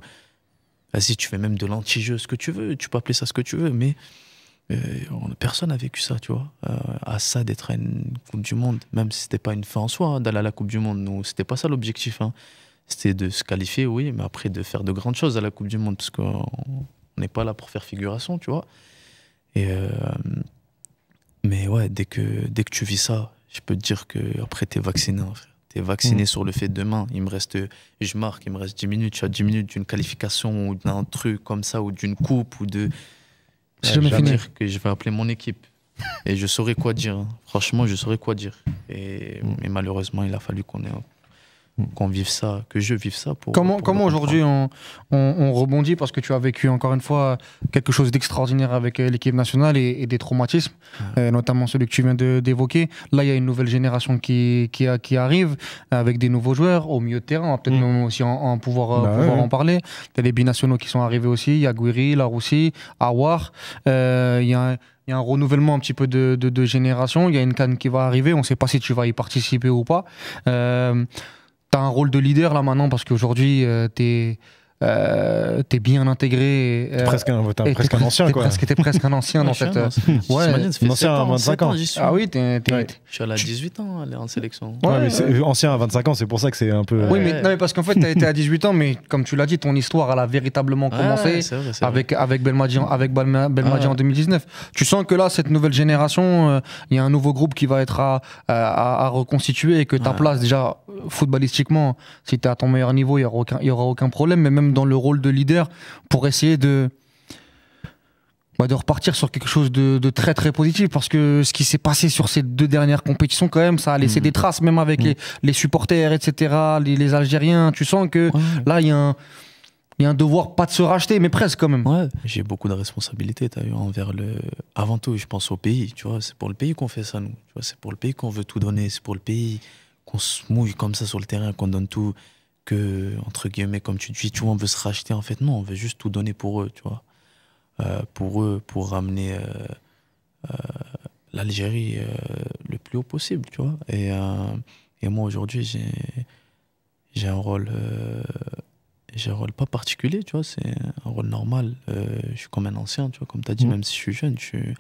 vas-y, tu fais même de l'anti-jeu, ce que tu veux. Tu peux appeler ça ce que tu veux, mais euh, personne n'a vécu ça, tu vois. Euh, à ça d'être à une Coupe du Monde, même si c'était pas une fin en soi, d'aller à la Coupe du Monde, nous, n'était pas ça l'objectif. Hein c'était de se qualifier, oui, mais après de faire de grandes choses à la Coupe du Monde, parce qu'on n'est pas là pour faire figuration, tu vois. Et euh, mais ouais, dès que, dès que tu vis ça, je peux te dire que après, tu es vacciné. En Tu es vacciné mm. sur le fait de demain, il me reste, je marque, il me reste 10 minutes, tu as 10 minutes d'une qualification ou d'un truc comme ça, ou d'une coupe, ou de. je vais dire que je vais appeler mon équipe. Et je saurais quoi dire. Hein. Franchement, je saurais quoi dire. Et, et mm. malheureusement, il a fallu qu'on ait Mm. qu'on vive ça, que je vive ça. Pour, comment comment aujourd'hui on, on, rebondit Parce que tu as vécu encore une fois quelque chose d'extraordinaire avec euh, l'équipe nationale et, des traumatismes, euh, notamment celui que tu viens d'évoquer. Là, il y a une nouvelle génération qui, qui, arrive avec des nouveaux joueurs au milieu de terrain. peut-être mm. même aussi en, pouvoir, euh, bah en parler. Il y a les binationaux qui sont arrivés aussi. Il y a Guiri, la Awar. il y a un renouvellement un petit peu de, de, génération, il y a une canne qui va arriver, on ne sait pas si tu vas y participer ou pas. Euh, T'as un rôle de leader là maintenant parce qu'aujourd'hui, euh, t'es euh, t'es bien intégré. Euh, presque un, t'es presque un ancien, quoi. Presque, t'es presque un ancien dans cette. ouais, euh, un ancien à 25 ans. Ah oui, t'es. Je suis allé à 18 ans en sélection. Ouais, mais ancien à 25 ans, c'est pour ça que c'est un peu. Oui, mais, non, mais parce qu'en fait, t'as été à 18 ans, mais comme tu l'as dit, ton histoire, elle a véritablement commencé avec, avec avec en 2019. Tu sens que là, cette nouvelle génération, euh, il y a un nouveau groupe qui va être à, à, reconstituer et que ta place, déjà, footballistiquement, si t'es à ton meilleur niveau, il n'y aura, aura aucun problème, mais même dans le rôle de leader pour essayer de, bah, de repartir sur quelque chose de, très très positif parce que ce qui s'est passé sur ces deux dernières compétitions quand même ça a laissé mm. des traces même avec mm. les, supporters etc les, Algériens tu sens que là il y a un il y a un devoir pas de se racheter, mais presque quand même. j'ai beaucoup de responsabilités d'ailleurs envers le. Avant tout, je pense au pays, tu vois. C'est pour le pays qu'on fait ça, nous. C'est pour le pays qu'on veut tout donner. C'est pour le pays qu'on se mouille comme ça sur le terrain, qu'on donne tout que, entre guillemets, comme tu dis, tu on veut se racheter. En fait, non, on veut juste tout donner pour eux, tu vois. Euh, pour eux, pour ramener euh, euh, l'Algérie le plus haut possible, tu vois. Et, et moi, aujourd'hui, j'ai, j'ai un rôle. j'ai un rôle pas particulier, tu vois, c'est un rôle normal. je suis comme un ancien, tu vois, comme tu as dit, mmh. même si je suis jeune, je suis,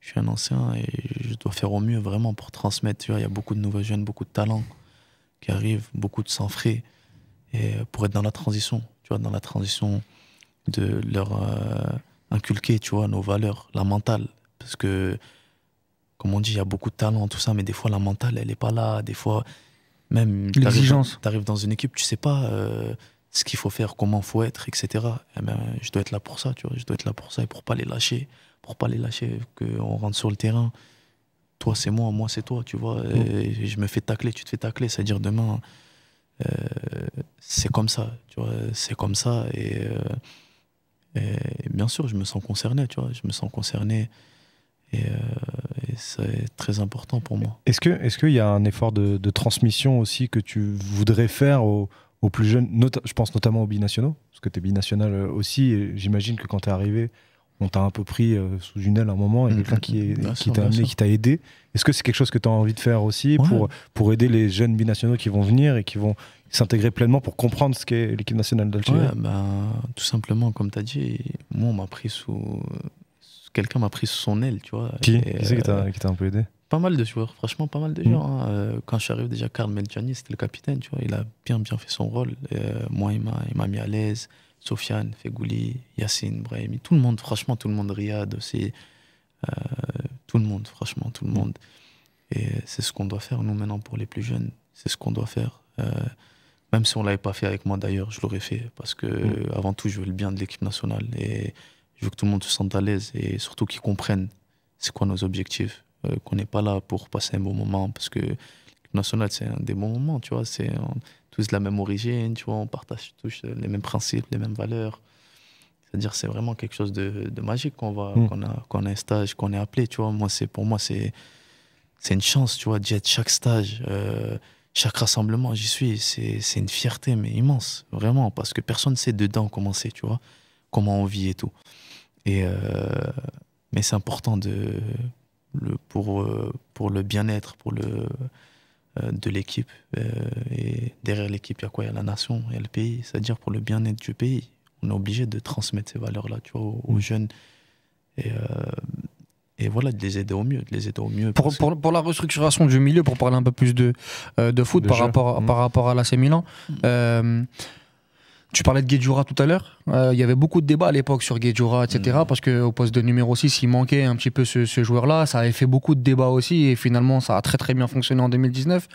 je suis un ancien et je dois faire au mieux vraiment pour transmettre. Tu vois, il y a beaucoup de nouveaux jeunes, beaucoup de talents qui arrivent, beaucoup de sang frais pour être dans la transition, tu vois, dans la transition de leur euh, inculquer, tu vois, nos valeurs, la mentale. Parce que, comme on dit, il y a beaucoup de talent, tout ça, mais des fois, la mentale, elle n'est pas là. Des fois, même. Tu arrives dans une équipe, tu sais pas euh, ce qu'il faut faire, comment faut être, etc. Eh ben, je dois être là pour ça, tu vois, je dois être là pour ça et pour pas les lâcher, pour pas les lâcher, qu'on rentre sur le terrain. Toi, c'est moi, moi, c'est toi, tu vois. Mmh. je me fais tacler, tu te fais tacler. C'est-à-dire, demain. Euh, c'est comme ça, tu vois, c'est comme ça. Et, euh, et, bien sûr, je me sens concerné, tu vois, je me sens concerné. Et, euh, c'est très important pour moi. Est-ce qu'il est y a un effort de, de, transmission aussi que tu voudrais faire aux, aux plus jeunes, je pense notamment aux binationaux, parce que tu es binational aussi, et j'imagine que quand tu es arrivé, on t'a un peu pris euh, sous une aile à un moment, et mm, quelqu'un qui, mm, mm. t'a ah, amené, qui t'a aidé. Est-ce que c'est quelque chose que tu as envie de faire aussi pour, pour aider les jeunes binationaux qui vont venir et qui vont s'intégrer pleinement pour comprendre ce qu'est l'équipe nationale d'Algérie bah, Tout simplement, comme tu as dit, moi, on m'a pris sous. Quelqu'un m'a pris sous son aile, tu vois. Qui, qui euh, qui t'a un peu aidé Pas mal de joueurs, franchement, pas mal de gens. Hein. Euh, quand je suis arrivé, déjà, Karl Melchiani, c'était le capitaine, tu vois. Il a bien, bien fait son rôle. moi, il m'a mis à l'aise. Sofiane Fegouli, Yacine Brahimi, tout le monde, franchement, tout le monde, Riyad aussi, euh, tout le monde, franchement, tout le mm. monde. Et c'est ce qu'on doit faire, nous, maintenant, pour les plus jeunes. C'est ce qu'on doit faire. Euh, même si on ne l'avait pas fait avec moi, d'ailleurs, je l'aurais fait. Parce que, mm. avant tout, je veux le bien de l'équipe nationale. Et je veux que tout le monde se sente à l'aise et surtout qu'ils comprennent c'est quoi nos objectifs. Euh, qu'on n'est pas là pour passer un bon moment parce que national, c'est un des bons moments, tu vois. C'est tous de la même origine, tu vois, on partage tous les mêmes principes, les mêmes valeurs. C'est-à-dire, c'est vraiment quelque chose de, de magique qu'on va, mm. qu'on a, qu'on un stage, qu'on est appelé, tu vois. Moi, c'est pour moi, c'est c'est une chance, tu vois, d'y être chaque stage, euh, chaque rassemblement, j'y suis. C'est une fierté, mais immense, vraiment, parce que personne ne sait dedans comment c'est, tu vois, comment on vit et tout. Et, euh, mais c'est important de, le, pour, euh, pour le bien-être, pour le euh, de l'équipe. Euh, et derrière l'équipe, il y a quoi Il y a la nation, il y a le pays. C'est-à-dire pour le bien-être du pays, on est obligé de transmettre ces valeurs-là, tu vois, aux, mm. jeunes. Et, euh, et, voilà, de les aider au mieux, de les aider au mieux. Pour, pour, la restructuration du milieu, pour parler un peu plus de, de foot par, rapport, par mm. rapport à la Milan, mm. Tu parlais de Guedjura tout à l'heure. Euh, il y avait beaucoup de débats à l'époque sur Guedjura, etc. Mm. Parce qu'au poste de numéro 6, il manquait un petit peu ce, ce joueur-là. Ça avait fait beaucoup de débats aussi. Et finalement, ça a très très bien fonctionné en 2019.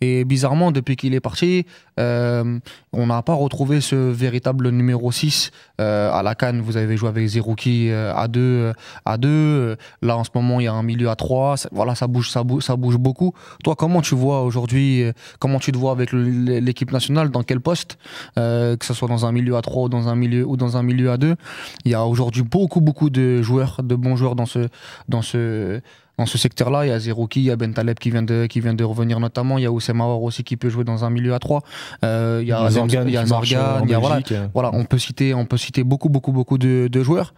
Et bizarrement, depuis qu'il est parti, euh, on n'a pas retrouvé ce véritable numéro 6 euh, à la Cannes. Vous avez joué avec Zerouki euh, à 2 à 2. Là, en ce moment, il y a un milieu à 3. Voilà, ça bouge, ça bouge, ça bouge beaucoup. Toi, comment tu vois aujourd'hui, comment tu te vois avec l'équipe nationale, dans quel poste, que ce soit dans un milieu à 3 ou dans un milieu ou dans un milieu à 2 Il y a aujourd'hui beaucoup, beaucoup de joueurs, de bons joueurs dans ce dans ce dans ce secteur-là. Il y a Zerouki, il y a Bentaleb qui vient de, qui vient de revenir notamment. Il y a Ousemawar aussi qui peut jouer dans un milieu à 3. Euh, il y a Zorgan, il y a, Zorgan, voilà, hein. voilà, on peut citer, on peut citer beaucoup, beaucoup, beaucoup de, joueurs.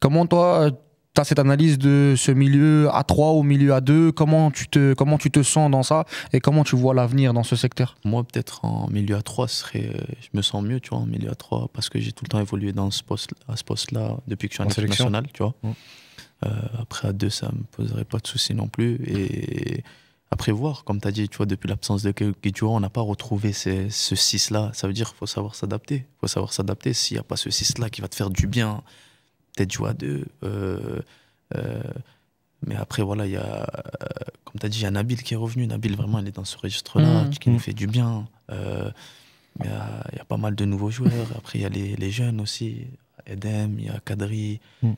Comment toi, tu as cette analyse de ce milieu à 3 au milieu à 2 comment tu te comment tu te sens dans ça et comment tu vois l'avenir dans ce secteur Moi peut-être en milieu à 3 serait je me sens mieux tu vois en milieu à 3 parce que j'ai tout le temps évolué dans ce poste à ce poste là depuis que je suis en, tu vois. Mm. Euh, après, à deux, ça ne me poserait pas de soucis non plus. Et après, voir, comme tu as dit, tu vois, depuis l'absence de Guidjoua, on n'a pas retrouvé ces, ce 6-là. Ça veut dire qu'il faut savoir s'adapter. Il faut savoir s'adapter. S'il n'y a pas ce 6-là qui va te faire du bien, peut-être jouer à deux. Euh, euh, mais après, voilà, il y a, comme tu as dit, il y a Nabil qui est revenu. Nabil, vraiment, il est dans ce registre-là, mm. qui nous mm. fait du bien. Il y, a, y, a pas mal de nouveaux joueurs. Après, il y a les, jeunes aussi. Edem, il y a Kadri. Mm.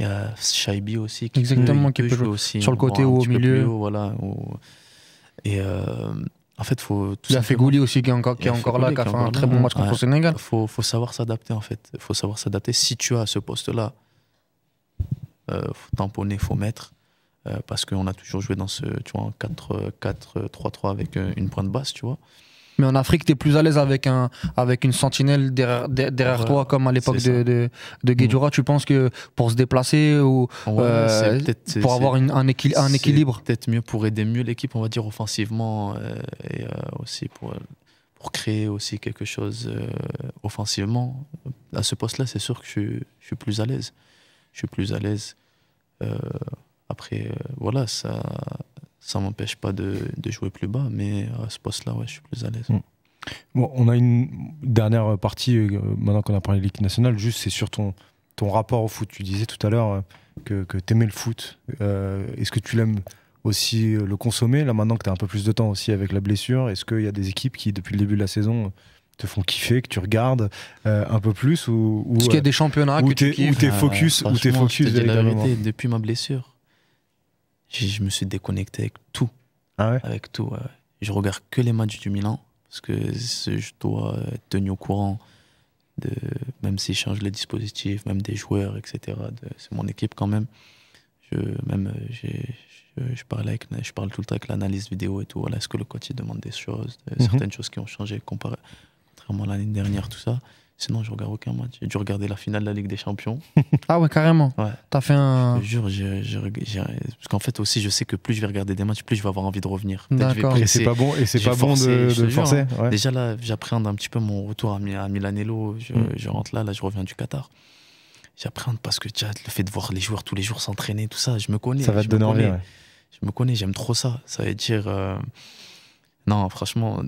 Il y a Shaibi aussi qui, Exactement, peut, qui jouer, aussi. Sur le côté ou au milieu. voilà, Et euh, en fait, faut. Tout il y a Fegouli aussi qui est encore, qui est encore là, qui a fait un très bon match contre le Sénégal. Il faut, faut, savoir s'adapter en fait. Il faut savoir s'adapter. Si tu as ce poste-là, il euh, faut tamponner, faut mettre. Euh, parce qu'on a toujours joué dans ce 4-3-3 avec une pointe basse, tu vois. Mais en Afrique, tu es plus à l'aise avec, un, avec une sentinelle derrière, derrière toi, comme à l'époque de, de, Guedjura. Mm. Tu penses que pour se déplacer ou euh, pour avoir un, un équilibre Peut-être mieux pour aider mieux l'équipe, on va dire, offensivement euh, et euh, aussi pour pour créer aussi quelque chose offensivement. À ce poste-là, c'est sûr que je, suis plus à l'aise. Je suis plus à l'aise. après, voilà, ça, ça m'empêche pas de, jouer plus bas, mais à ce poste-là, ouais, je suis plus à l'aise. Mm. Bon, on a une dernière partie, euh, maintenant qu'on a parlé de l'équipe nationale, juste c'est sur ton, ton rapport au foot. Tu disais tout à l'heure euh, que, que tu aimais le foot. Euh, est-ce que tu l'aimes aussi le consommer Là, maintenant que tu as un peu plus de temps aussi avec la blessure, est-ce qu'il y a des équipes qui, depuis le début de la saison, te font kiffer, que tu regardes un peu plus ou, ou Est-ce qu'il y a des championnats où que tu kiffes t'es ah, focus, où es focus, es vérité, Depuis ma blessure, je, me suis déconnecté avec tout. Ah ouais Avec tout, Je regarde que les matchs du Milan, parce que je dois euh, être tenu au courant, de, même s'ils changent les dispositifs, même des joueurs, etc. c'est mon équipe quand même. Je, même, euh, je, parle avec, je parle tout le temps avec l'analyse vidéo et tout. Est-ce que le coach demande des choses, euh, mhm. certaines choses qui ont changé comparé, contrairement à l'année dernière, tout ça. Sinon, je regarde aucun match. J'ai dû regarder la finale de la Ligue des Champions. ah ouais, carrément. Ouais. T'as fait un. Je te jure, parce qu'en fait aussi, je sais que plus je vais regarder des matchs, plus je vais avoir envie de revenir. D'accord. Et c'est pas bon. Et c'est pas bon de, forcer. Hein. Déjà là, j'appréhende un petit peu mon retour à, à Milanello. Je, mm. je, rentre là, là, je reviens du Qatar. J'appréhende parce que le fait de voir les joueurs tous les jours s'entraîner, tout ça, je me connais. Ça va te donner envie. Ouais. Je me connais. J'aime trop ça. Ça veut dire. Euh, non, franchement,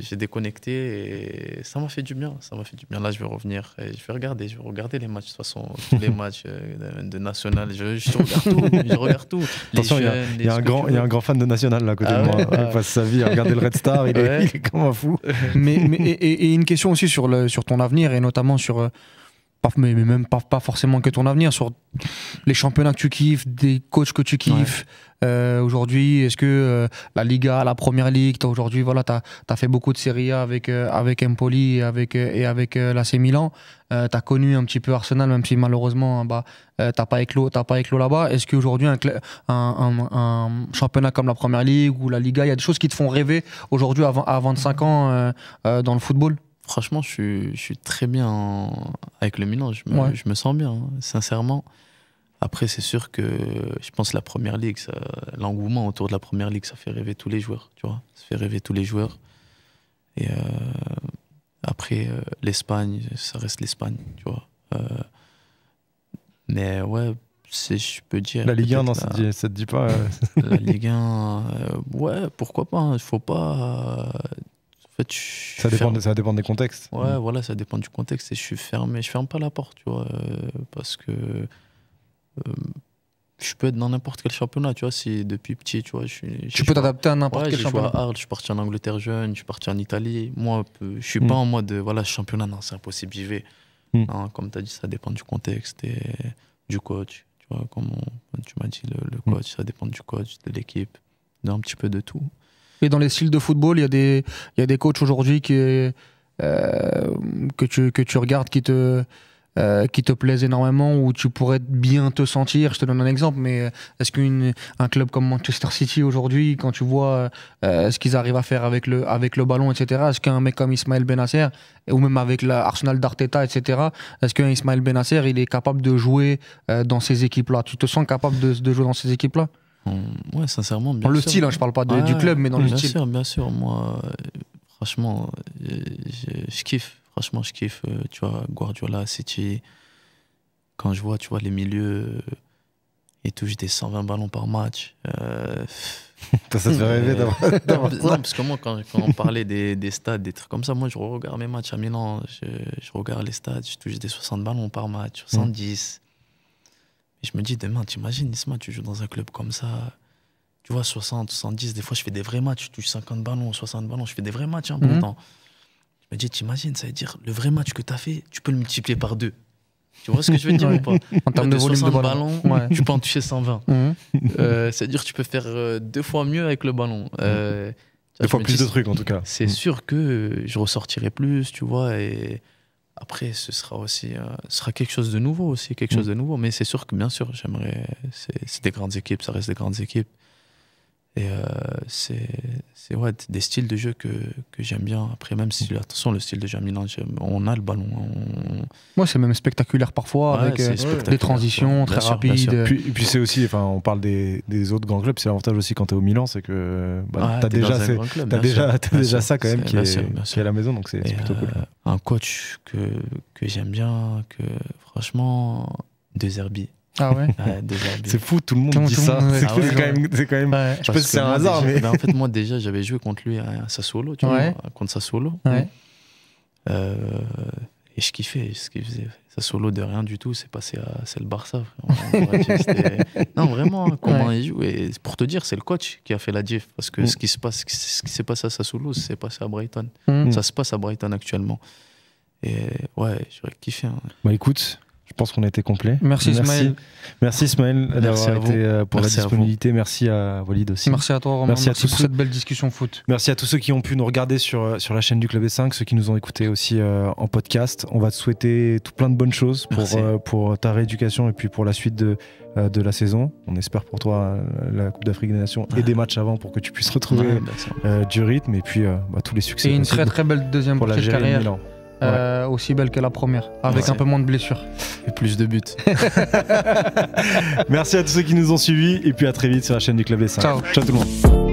j'ai déconnecté et ça m'a fait du bien. Ça m'a fait du bien. Là, je vais revenir et je vais regarder. Je vais regarder les matchs. De toute façon, tous les matchs euh, de National, je, regarde tout. Je regarde tout. Attention, il y a, un grand, y a un grand fan de National là à côté ah de moi. il passe sa vie à regarder le Red Star. Il, est, il comme un fou. Mais, et, et, une question aussi sur, le, sur ton avenir et notamment sur euh, pas, mais, même pas, forcément que ton avenir, sur les championnats que tu kiffes, des coachs que tu kiffes. Euh, aujourd'hui, est-ce que euh, la Liga, la Première Ligue, aujourd'hui, voilà, tu as, fait beaucoup de Serie A avec, euh, avec Empoli et avec, euh, et avec l'AC Milan. tu as connu un petit peu Arsenal, même si malheureusement, hein, bah, tu n'as pas éclos, t'as pas éclos là-bas. Est-ce qu'aujourd'hui, un, un, un, championnat comme la Première Ligue ou la Liga, il y a des choses qui te font rêver aujourd'hui, avant, à 25 ans, dans le football franchement, je suis, très bien avec le Milan. Je me, je me sens bien, hein, sincèrement. Après, c'est sûr que je pense la première ligue, l'engouement autour de la première ligue, ça fait rêver tous les joueurs, tu vois. Ça fait rêver tous les joueurs. Et euh, après, euh, l'Espagne, ça reste l'Espagne, tu vois. Euh, mais ouais, je peux dire. La Ligue 1, non, ça, ne dit, te dit pas. la Ligue 1, ouais, pourquoi pas. Hein, il faut pas ça, dépend, ça dépend des contextes. Ouais, mm. voilà, ça dépend du contexte. Et je suis fermé. Je ferme pas la porte, tu vois. Euh, parce que euh, je peux être dans n'importe quel championnat, tu vois. Si depuis petit, tu vois. Je, suis… tu peux t'adapter à n'importe quel championnat. À Arles, je suis parti en Angleterre jeune, je suis parti en Italie. Moi, je suis mm. pas en mode, voilà, championnat, non, c'est impossible, j'y vais. Mm. Non, comme tu as dit, ça dépend du contexte et du coach. Tu vois, comme, tu m'as dit, le, le coach, ça dépend du coach, de l'équipe, d'un petit peu de tout. Et dans les styles de football, il y, a des, y a des coachs aujourd'hui qui, euh, que, tu, que tu regardes qui te, euh, qui te plaisent énormément, où tu pourrais bien te sentir. Je te donne un exemple, mais euh, est-ce qu'un club comme Manchester City aujourd'hui, quand tu vois ce qu'ils arrivent à faire avec le, avec le ballon, etc., est-ce qu'un mec comme Ismaël Benasser, ou même avec l'Arsenal d'Arteta, etc., est-ce qu'un Ismaël Benacer il est capable de jouer dans ces équipes-là Tu te sens capable de jouer dans ces équipes-là Ouais, sincèrement, dans le style, hein, je parle pas du club, mais dans le style. Bien sûr, bien sûr. Moi, euh, franchement, euh, je kiffe. Franchement, je kiffe. Euh, tu vois, Guardiola, City. Quand je vois, tu vois, les milieux, ils touchent des 120 ballons par match. ça, te fait rêver d'avoir. non, parce que moi, quand, on parlait des, des, stades, des trucs comme ça, moi, je regarde mes matchs à Milan. Je, regarde les stades, je touche des 60 ballons par match, 70. Mmh. Et je me dis, demain, t'imagines, Isma, tu joues dans un club comme ça. Tu vois, 60, 70, des fois, je fais des vrais matchs. Tu touche 50 ballons, 60 ballons. Je fais des vrais matchs, en même temps. » Je me dis, t'imagines, ça veut dire, le vrai match que tu as fait, tu peux le multiplier par deux. Tu vois ce que je veux dire ou pas En termes de, volume de ballon, tu peux en toucher 120. C'est-à-dire tu peux faire euh, deux fois mieux avec le ballon. Euh, mhm. deux fois plus de trucs en tout cas. C'est mhm. sûr que je ressortirai plus, tu vois, et après, ce sera aussi euh, sera quelque chose de nouveau aussi, quelque chose mm. de nouveau. Mais c'est sûr que bien sûr, j'aimerais. C'est des grandes équipes, ça reste des grandes équipes. Euh, c'est des styles de jeu que, j'aime bien. Après, même si, attention, le style de jeu à Milan, on a le ballon. Moi, c'est même spectaculaire parfois, avec euh, des transitions très rapides. Puis, puis c'est aussi, enfin, on parle des, autres grands clubs, c'est l'avantage aussi quand tu es au Milan, c'est que bah, tu as déjà, déjà, ça quand même qui, est, à la maison, donc c'est plutôt cool. Euh, un coach que, j'aime bien, que franchement, De Zerbi ah ouais, C'est fou, tout le monde dit ça. C'est quand même. Je pense que c'est un hasard, mais. Bah, en fait, moi, déjà, j'avais joué contre lui à euh, solo tu vois, euh, contre Sassuolo. Euh, et je kiffais ce qu'il faisait. solo de rien du tout, c'est passé à. C'est le Barça. non, vraiment, hein, comment il joue. Et pour te dire, c'est le coach qui a fait la diff. Parce que mm. ce qui se passe, ce qui s'est passé à Sassuolo, c'est passé à Brighton. Mm. Ça se passe à Brighton actuellement. Et ouais, j'aurais kiffé. Hein. Bah écoute, je pense qu'on a été complet. Merci, merci. Merci Ismaël d'avoir été euh, pour la disponibilité. merci à Walid aussi. Merci à toi Romain. Merci, à tous pour cette belle discussion foot. Merci à tous ceux qui ont pu nous regarder sur, euh, sur la chaîne du Club E5, ceux qui nous ont écoutés aussi euh, en podcast. On va te souhaiter tout plein de bonnes choses pour, pour ta rééducation et puis pour la suite de, la saison. On espère pour toi la Coupe d'Afrique des Nations et des matchs avant pour que tu puisses retrouver du rythme et puis bah, tous les succès. Et une très très belle deuxième pour la carrière. Euh, aussi belle que la première, avec un peu moins de blessures. Et plus de buts. Merci à tous ceux qui nous ont suivis, et puis à très vite sur la chaîne du Club des Ciao, Ciao tout le monde.